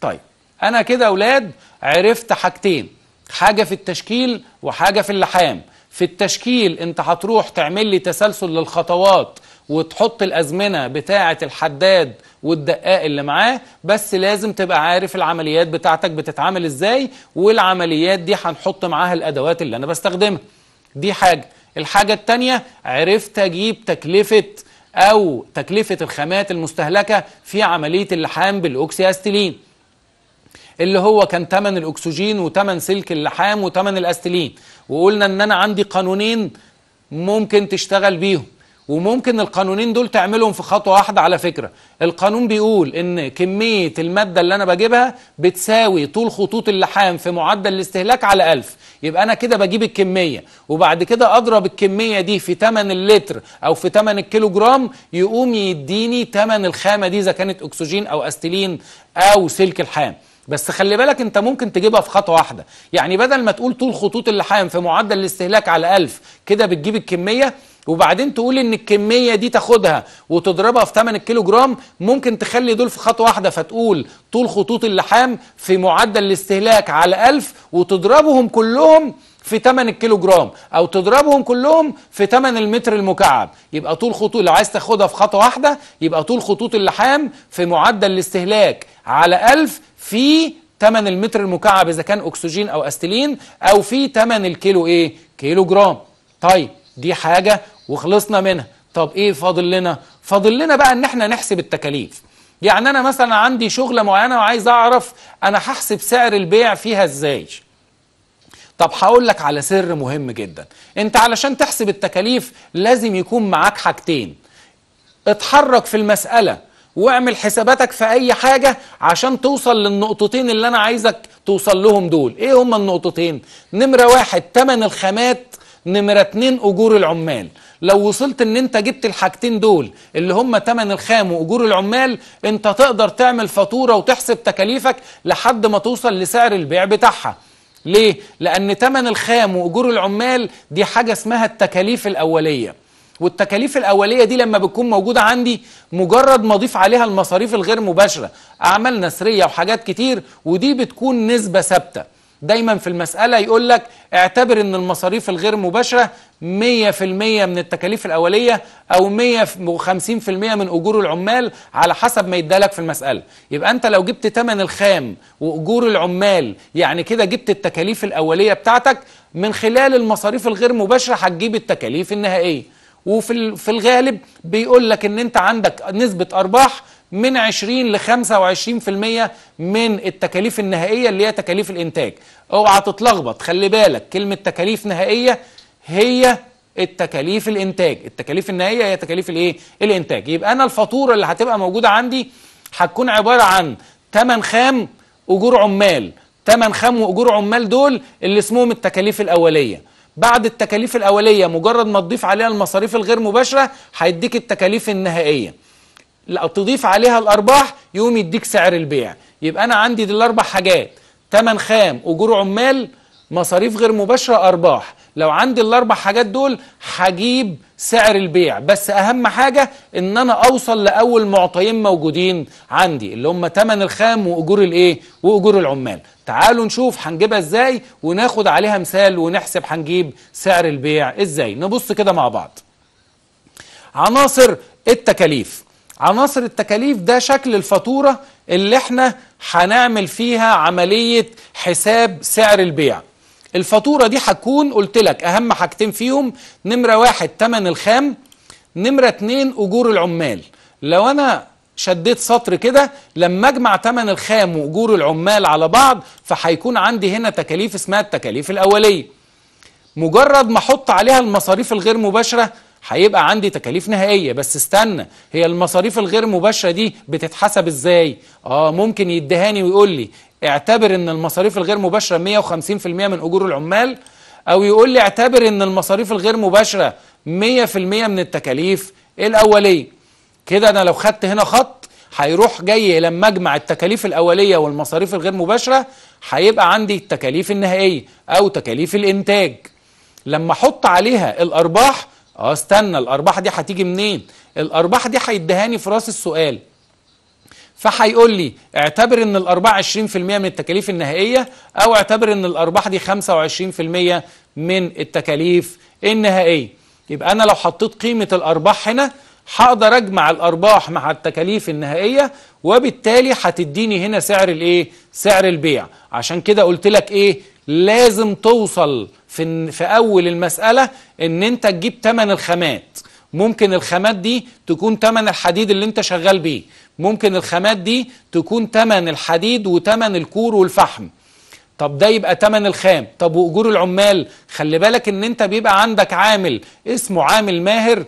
طيب انا كده اولاد عرفت حاجتين حاجه في التشكيل وحاجه في اللحام في التشكيل انت هتروح تعمل لي تسلسل للخطوات وتحط الازمنه بتاعه الحداد والدقاق اللي معاه بس لازم تبقى عارف العمليات بتاعتك بتتعامل ازاي والعمليات دي هنحط معاها الادوات اللي انا بستخدمها دي حاجه الحاجه الثانيه عرفت اجيب تكلفه او تكلفه الخامات المستهلكه في عمليه اللحام بالأوكسياستيلين اللي هو كان تمن الاكسجين وتمن سلك اللحام وتمن الاستيلين وقلنا ان انا عندي قانونين ممكن تشتغل بيهم وممكن القانونين دول تعملهم في خطوه واحده على فكره القانون بيقول ان كميه الماده اللي انا بجيبها بتساوي طول خطوط اللحام في معدل الاستهلاك على 1000 يبقى انا كده بجيب الكميه وبعد كده اضرب الكميه دي في ثمن اللتر او في ثمن الكيلو جرام يقوم يديني ثمن الخامه دي اذا كانت اكسجين او استيلين او سلك الحام بس خلي بالك انت ممكن تجيبها في خطوه واحده يعني بدل ما تقول طول خطوط اللحام في معدل الاستهلاك على 1000 كده بتجيب الكميه وبعدين تقول ان الكميه دي تاخدها وتضربها في 8 كيلو جرام ممكن تخلي دول في خطوه واحده فتقول طول خطوط اللحام في معدل الاستهلاك على 1000 وتضربهم كلهم في 8 كيلو جرام او تضربهم كلهم في 8 المتر المكعب يبقى طول خطوط لو عايز تاخدها في خطوه واحده يبقى طول خطوط اللحام في معدل الاستهلاك على 1000 في 8 المتر المكعب اذا كان اكسجين او استلين او في 8 الكيلو ايه كيلو جرام طيب دي حاجه وخلصنا منها طب ايه فاضل لنا فاضل لنا بقى ان احنا نحسب التكاليف يعني انا مثلا عندي شغله معينه وعايز اعرف انا هحسب سعر البيع فيها ازاي طب هقول لك على سر مهم جدا انت علشان تحسب التكاليف لازم يكون معاك حاجتين اتحرك في المساله واعمل حساباتك في اي حاجه عشان توصل للنقطتين اللي انا عايزك توصل لهم دول ايه هما النقطتين نمره واحد تمن الخامات نمره اتنين اجور العمال لو وصلت ان انت جبت الحاجتين دول اللي هم تمن الخام واجور العمال انت تقدر تعمل فاتوره وتحسب تكاليفك لحد ما توصل لسعر البيع بتاعها ليه؟ لأن تمن الخام وأجور العمال دي حاجة اسمها التكاليف الأولية والتكاليف الأولية دي لما بتكون موجودة عندي مجرد ما أضيف عليها المصاريف الغير مباشرة أعمال نسرية وحاجات كتير ودي بتكون نسبة ثابتة دايما في المسألة يقول لك اعتبر ان المصاريف الغير مباشرة 100% من التكاليف الأولية أو 150% من أجور العمال على حسب ما يدالك في المسألة يبقى أنت لو جبت تمن الخام وأجور العمال يعني كده جبت التكاليف الأولية بتاعتك من خلال المصاريف الغير مباشرة هتجيب التكاليف النهائية وفي في الغالب بيقول لك ان انت عندك نسبة ارباح من 20 ل 25% من التكاليف النهائيه اللي هي تكاليف الانتاج اوعى تتلخبط خلي بالك كلمه تكاليف نهائيه هي التكاليف الانتاج التكاليف النهائيه هي تكاليف الايه الانتاج يبقى انا الفاتوره اللي هتبقى موجوده عندي هتكون عباره عن ثمن خام اجور عمال ثمن خام واجور عمال دول اللي اسمهم التكاليف الاوليه بعد التكاليف الاوليه مجرد ما تضيف عليها المصاريف الغير مباشره هيديك التكاليف النهائيه لا تضيف عليها الارباح يقوم يديك سعر البيع يبقى انا عندي دي الاربع حاجات تمن خام اجور عمال مصاريف غير مباشره ارباح لو عندي الاربع حاجات دول هجيب سعر البيع بس اهم حاجه ان انا اوصل لاول معطيين موجودين عندي اللي هم تمن الخام واجور الايه واجور العمال تعالوا نشوف هنجيبها ازاي وناخد عليها مثال ونحسب هنجيب سعر البيع ازاي نبص كده مع بعض عناصر التكاليف عناصر التكاليف ده شكل الفاتورة اللي احنا هنعمل فيها عملية حساب سعر البيع الفاتورة دي هتكون قلت لك أهم حاجتين فيهم نمرة واحد تمن الخام نمرة اتنين أجور العمال لو أنا شديت سطر كده لما اجمع تمن الخام واجور العمال على بعض فهيكون عندي هنا تكاليف اسمها التكاليف الاوليه مجرد ما احط عليها المصاريف الغير مباشره هيبقى عندي تكاليف نهائيه بس استنى هي المصاريف الغير مباشره دي بتتحسب ازاي اه ممكن يدهاني ويقول لي اعتبر ان المصاريف الغير مباشره 150% من اجور العمال او يقول لي اعتبر ان المصاريف الغير مباشره 100% من التكاليف إيه الاوليه كده انا لو خدت هنا خط هيروح جاي لما اجمع التكاليف الاوليه والمصاريف الغير مباشره هيبقى عندي التكاليف النهائيه او تكاليف الانتاج لما احط عليها الارباح اه استنى الارباح دي هتيجي منين الارباح دي هيدهاني في راس السؤال فهيقول لي اعتبر ان الارباح 20% من التكاليف النهائيه او اعتبر ان الارباح دي 25% من التكاليف النهائيه يبقى انا لو حطيت قيمه الارباح هنا هقدر اجمع الارباح مع التكاليف النهائيه وبالتالي هتديني هنا سعر الايه سعر البيع عشان كده قلت لك ايه لازم توصل في, في أول المسألة إن أنت تجيب ثمن الخامات ممكن الخامات دي تكون ثمن الحديد اللي أنت شغال بيه ممكن الخامات دي تكون ثمن الحديد وتمن الكور والفحم طب ده يبقى تمن الخام طب وأجور العمال خلي بالك إن أنت بيبقى عندك عامل اسمه عامل ماهر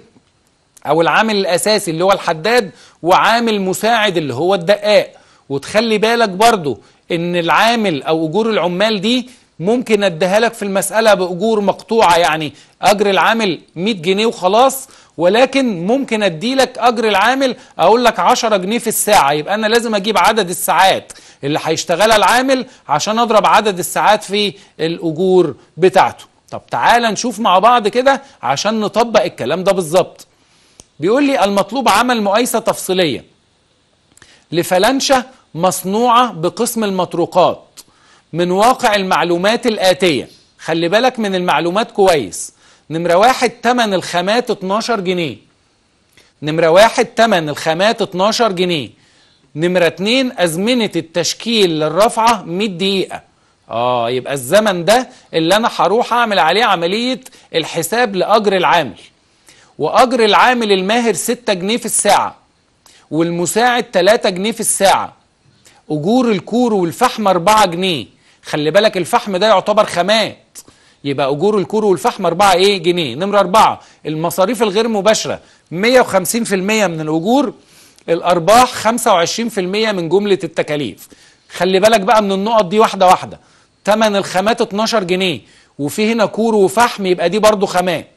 أو العامل الأساسي اللي هو الحداد وعامل مساعد اللي هو الدقاق وتخلي بالك برضه ان العامل او اجور العمال دي ممكن اديها لك في المسألة بأجور مقطوعة يعني أجر العامل 100 جنيه وخلاص ولكن ممكن ادي لك أجر العامل أقول لك 10 جنيه في الساعة يبقى أنا لازم أجيب عدد الساعات اللي هيشتغلها العامل عشان أضرب عدد الساعات في الأجور بتاعته طب تعالى نشوف مع بعض كده عشان نطبق الكلام ده بالظبط بيقول لي المطلوب عمل مقايسة تفصيلية لفلانشة مصنوعة بقسم المطروقات من واقع المعلومات الآتية خلي بالك من المعلومات كويس نمرة واحد تمن الخامات 12 جنيه نمرة واحد تمن الخامات 12 جنيه نمرة اتنين أزمنة التشكيل للرفعة 100 دقيقة آه يبقى الزمن ده اللي أنا هروح أعمل عليه عملية الحساب لأجر العامل وأجر العامل الماهر 6 جنيه في الساعة والمساعد 3 جنيه في الساعة أجور الكور والفحم 4 جنيه خلي بالك الفحم ده يعتبر خامات يبقى اجور الكور والفحم 4 ايه جنيه نمره 4 المصاريف الغير مباشره 150% من الاجور الارباح 25% من جمله التكاليف خلي بالك بقى من النقط دي واحده واحده ثمن الخامات 12 جنيه وفي هنا كور وفحم يبقى دي برضو خامات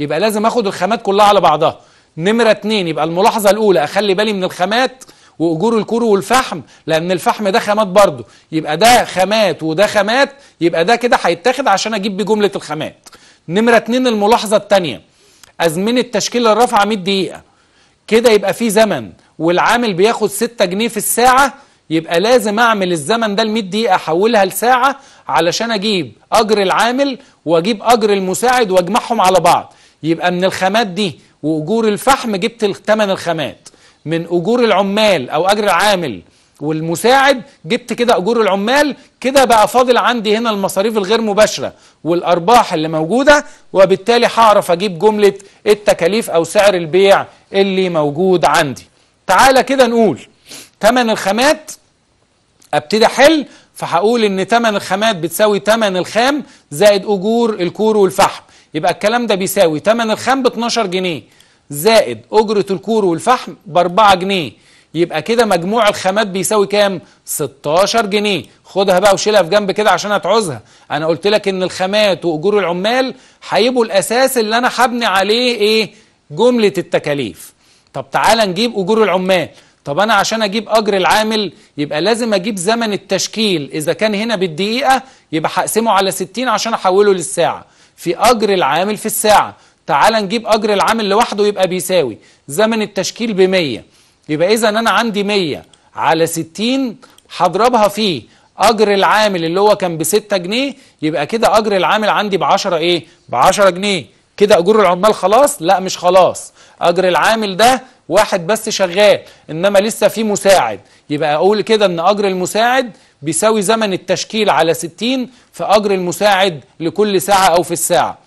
يبقى لازم اخد الخامات كلها على بعضها نمره 2 يبقى الملاحظه الاولى اخلي بالي من الخامات واجور الكور والفحم لان الفحم ده خامات برضه يبقى ده خامات وده خامات يبقى ده كده هيتاخد عشان اجيب بجمله الخامات نمره اتنين الملاحظه الثانيه ازمنه تشكيل الرفعه 100 دقيقه كده يبقى في زمن والعامل بياخد 6 جنيه في الساعه يبقى لازم اعمل الزمن ده ال 100 دقيقه احولها لساعه علشان اجيب اجر العامل واجيب اجر المساعد واجمعهم على بعض يبقى من الخامات دي واجور الفحم جبت الثمن الخامات من اجور العمال او اجر العامل والمساعد جبت كده اجور العمال كده بقى فاضل عندي هنا المصاريف الغير مباشره والارباح اللي موجوده وبالتالي هعرف اجيب جمله التكاليف او سعر البيع اللي موجود عندي تعالى كده نقول ثمن الخامات ابتدي احل فهقول ان ثمن الخامات بتساوي ثمن الخام زائد اجور الكور والفحم يبقى الكلام ده بيساوي ثمن الخام ب 12 جنيه زائد أجرة الكور والفحم بأربعة جنيه يبقى كده مجموع الخامات بيساوي كام 16 جنيه خدها بقى وشيلها في جنب كده عشان هتعوزها انا قلت لك ان الخامات واجور العمال هيبقوا الاساس اللي انا هبني عليه ايه جمله التكاليف طب تعالى نجيب اجور العمال طب انا عشان اجيب اجر العامل يبقى لازم اجيب زمن التشكيل اذا كان هنا بالدقيقه يبقى هقسمه على 60 عشان احوله للساعه في اجر العامل في الساعه تعال نجيب أجر العامل لوحده يبقى بيساوي زمن التشكيل ب 100 يبقى إذا أنا عندي 100 على 60 هضربها في أجر العامل اللي هو كان ب 6 جنيه يبقى كده أجر العامل عندي ب 10 إيه؟ ب 10 جنيه كده أجور العمال خلاص؟ لا مش خلاص أجر العامل ده واحد بس شغال إنما لسه في مساعد يبقى أقول كده إن أجر المساعد بيساوي زمن التشكيل على 60 في أجر المساعد لكل ساعة أو في الساعة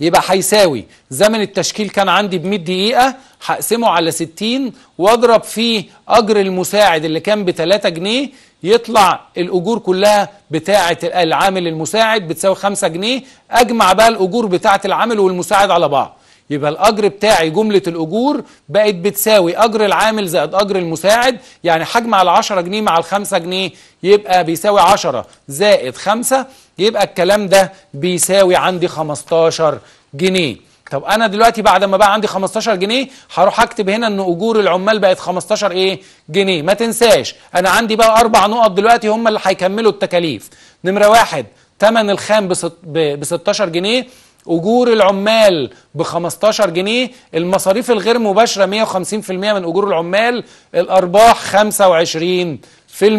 يبقى هيساوي زمن التشكيل كان عندي ب 100 دقيقة هقسمه على 60 واضرب فيه أجر المساعد اللي كان ب 3 جنيه يطلع الأجور كلها بتاعة العامل المساعد بتساوي 5 جنيه أجمع بقى الأجور بتاعة العامل والمساعد على بعض يبقى الأجر بتاعي جملة الأجور بقت بتساوي أجر العامل زائد أجر المساعد يعني هجمع على 10 جنيه مع ال 5 جنيه يبقى بيساوي 10 زائد 5 يبقى الكلام ده بيساوي عندي 15 جنيه طب انا دلوقتي بعد ما بقى عندي 15 جنيه هروح اكتب هنا ان اجور العمال بقت 15 ايه جنيه ما تنساش انا عندي بقى اربع نقط دلوقتي هم اللي هيكملوا التكاليف نمره واحد ثمن الخام ب 16 جنيه اجور العمال ب 15 جنيه المصاريف الغير مباشره 150% من اجور العمال الارباح 25%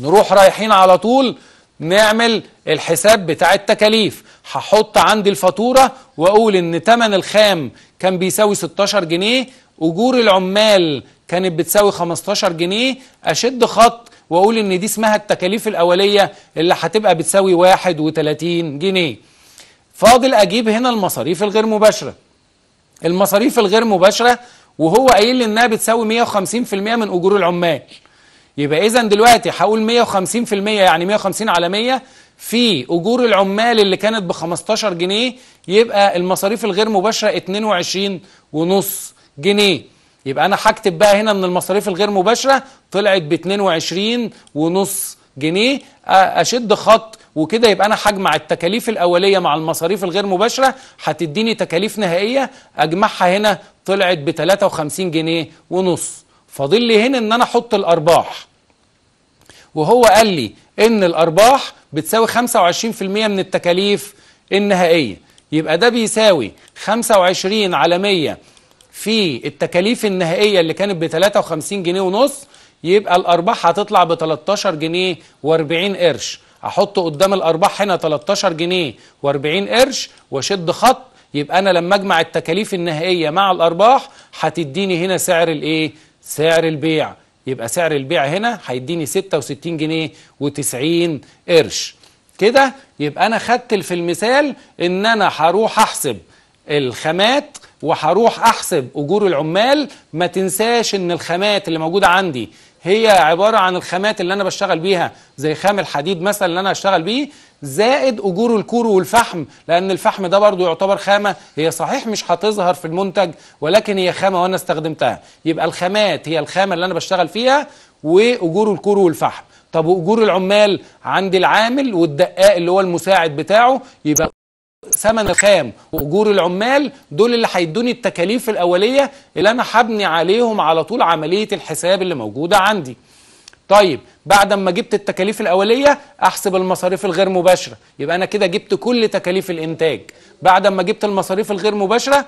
نروح رايحين على طول نعمل الحساب بتاع التكاليف هحط عندي الفاتورة وأقول إن تمن الخام كان بيساوي 16 جنيه أجور العمال كانت بتساوي 15 جنيه أشد خط وأقول إن دي اسمها التكاليف الأولية اللي هتبقى بتساوي 31 جنيه فاضل أجيب هنا المصاريف الغير مباشرة المصاريف الغير مباشرة وهو قايل لي إنها بتساوي 150% من أجور العمال يبقى إذا دلوقتي هقول 150% يعني 150 على 100 في أجور العمال اللي كانت ب 15 جنيه يبقى المصاريف الغير مباشرة 22.5 جنيه يبقى أنا هكتب بقى هنا إن المصاريف الغير مباشرة طلعت ب 22.5 جنيه أشد خط وكده يبقى انا هجمع التكاليف الاوليه مع المصاريف الغير مباشره هتديني تكاليف نهائيه اجمعها هنا طلعت ب 53 جنيه ونص فاضل لي هنا ان انا احط الارباح وهو قال لي ان الارباح بتساوي 25% من التكاليف النهائيه يبقى ده بيساوي 25 على 100 في التكاليف النهائيه اللي كانت ب 53 جنيه ونص يبقى الارباح هتطلع ب 13 جنيه و40 قرش احط قدام الارباح هنا 13 جنيه و40 قرش واشد خط يبقى انا لما اجمع التكاليف النهائيه مع الارباح هتديني هنا سعر الايه سعر البيع يبقى سعر البيع هنا هيديني 66 جنيه و90 قرش كده يبقى انا خدت في المثال ان انا هروح احسب الخامات وهروح احسب اجور العمال ما تنساش ان الخامات اللي موجوده عندي هي عبارة عن الخامات اللي أنا بشتغل بيها زي خام الحديد مثلا اللي أنا هشتغل بيه زائد أجور الكور والفحم لأن الفحم ده برضو يعتبر خامة هي صحيح مش هتظهر في المنتج ولكن هي خامة وأنا استخدمتها يبقى الخامات هي الخامة اللي أنا بشتغل فيها وأجور الكور والفحم طب وأجور العمال عند العامل والدقاق اللي هو المساعد بتاعه يبقى ثمن الخام واجور العمال دول اللي هيدوني التكاليف الاوليه اللي انا هبني عليهم على طول عمليه الحساب اللي موجوده عندي طيب بعد ما جبت التكاليف الاوليه احسب المصاريف الغير مباشره يبقى انا كده جبت كل تكاليف الانتاج بعد ما جبت المصاريف الغير مباشره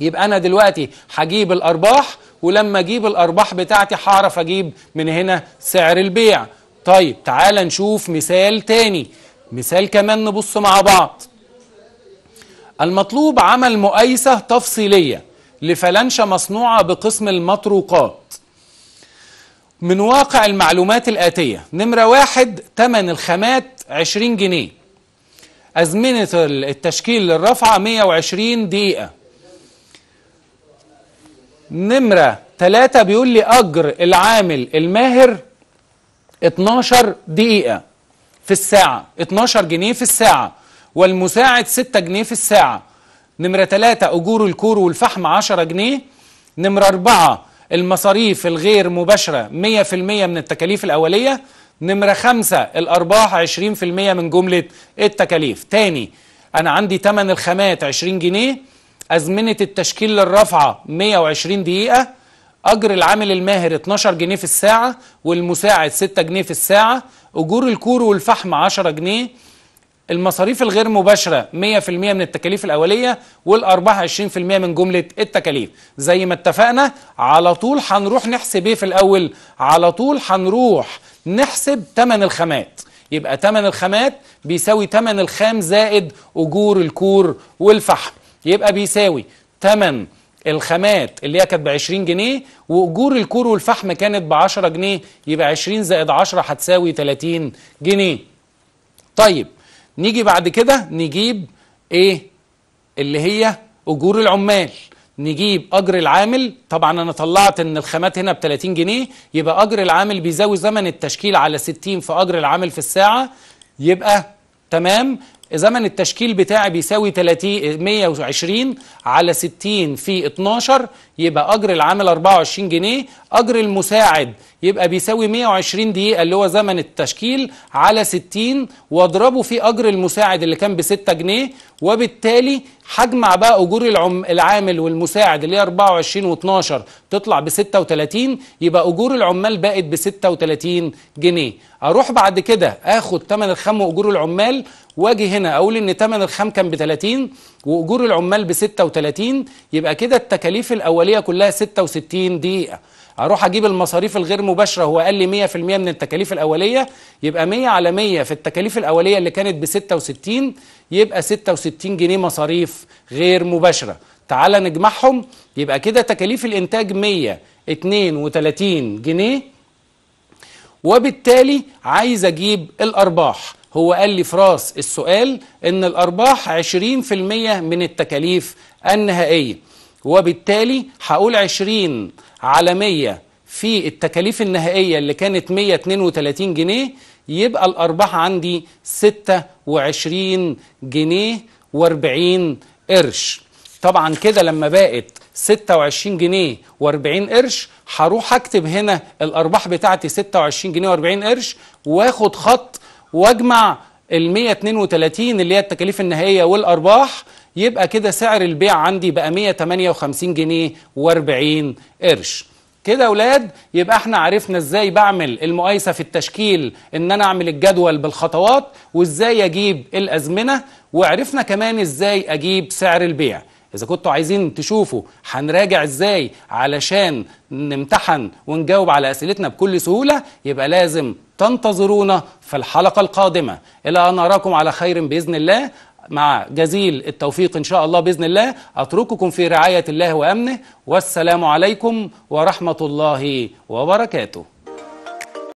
يبقى انا دلوقتي هجيب الارباح ولما اجيب الارباح بتاعتي هعرف اجيب من هنا سعر البيع طيب تعال نشوف مثال تاني مثال كمان نبص مع بعض المطلوب عمل مقايسة تفصيلية لفلانشة مصنوعة بقسم المطروقات من واقع المعلومات الآتية نمرة واحد تمن الخامات 20 جنيه أزمنة التشكيل للرفعة 120 دقيقة نمرة ثلاثة بيقول لي أجر العامل الماهر 12 دقيقة في الساعة 12 جنيه في الساعة والمساعد 6 جنيه في الساعة نمرة 3 أجور الكور والفحم 10 جنيه نمرة 4 المصاريف الغير مباشرة 100% من التكاليف الأولية نمرة 5 الأرباح 20% من جملة التكاليف تاني أنا عندي تمن الخامات 20 جنيه أزمنة التشكيل للرفعة 120 دقيقة أجر العامل الماهر 12 جنيه في الساعة والمساعد 6 جنيه في الساعة أجور الكور والفحم 10 جنيه المصاريف الغير مباشره 100% من التكاليف الاوليه والارباح 20% من جمله التكاليف زي ما اتفقنا على طول هنروح نحسب ايه في الاول على طول هنروح نحسب ثمن الخامات يبقى ثمن الخامات بيساوي ثمن الخام زائد اجور الكور والفحم يبقى بيساوي ثمن الخامات اللي هي كانت ب 20 جنيه واجور الكور والفحم كانت ب 10 جنيه يبقى 20 زائد 10 هتساوي 30 جنيه طيب نيجي بعد كده نجيب ايه اللي هي اجور العمال نجيب اجر العامل طبعا انا طلعت ان الخامات هنا ب 30 جنيه يبقى اجر العامل بيزاوي زمن التشكيل على 60 في اجر العامل في الساعه يبقى تمام زمن التشكيل بتاعي بيساوي 30 120 على 60 في 12 يبقى اجر العامل 24 جنيه اجر المساعد يبقى بيساوي 120 دقيقه اللي هو زمن التشكيل على 60 واضربه في اجر المساعد اللي كان ب 6 جنيه وبالتالي هجمع بقى اجور العم العامل والمساعد اللي هي 24 و12 تطلع ب 36 يبقى اجور العمال بقت ب 36 جنيه اروح بعد كده اخد ثمن الخام واجور العمال واجي هنا اقول ان ثمن الخام كان ب 30 واجور العمال ب 36 يبقى كده التكاليف الاوليه كلها 66 دقيقه اروح اجيب المصاريف الغير مباشره هو قال لي 100% من التكاليف الاوليه يبقى 100 على 100 في التكاليف الاوليه اللي كانت ب 66 يبقى 66 جنيه مصاريف غير مباشره تعال نجمعهم يبقى كده تكاليف الانتاج 132 جنيه وبالتالي عايز اجيب الارباح هو قال لي في راس السؤال ان الارباح 20% من التكاليف النهائيه وبالتالي هقول 20 على 100 في التكاليف النهائيه اللي كانت 132 جنيه يبقى الارباح عندي 26 جنيه و40 قرش طبعا كده لما بقت 26 جنيه و40 قرش هروح اكتب هنا الارباح بتاعتي 26 جنيه و40 قرش واخد خط واجمع ال 132 اللي هي التكاليف النهائيه والارباح يبقى كده سعر البيع عندي بقى 158 جنيه و40 قرش كده يا اولاد يبقى احنا عرفنا ازاي بعمل المقايسه في التشكيل ان انا اعمل الجدول بالخطوات وازاي اجيب الازمنه وعرفنا كمان ازاي اجيب سعر البيع اذا كنتوا عايزين تشوفوا هنراجع ازاي علشان نمتحن ونجاوب على اسئلتنا بكل سهوله يبقى لازم تنتظرونا في الحلقه القادمه الى ان اراكم على خير باذن الله مع جزيل التوفيق ان شاء الله باذن الله اترككم في رعايه الله وامنه والسلام عليكم ورحمه الله وبركاته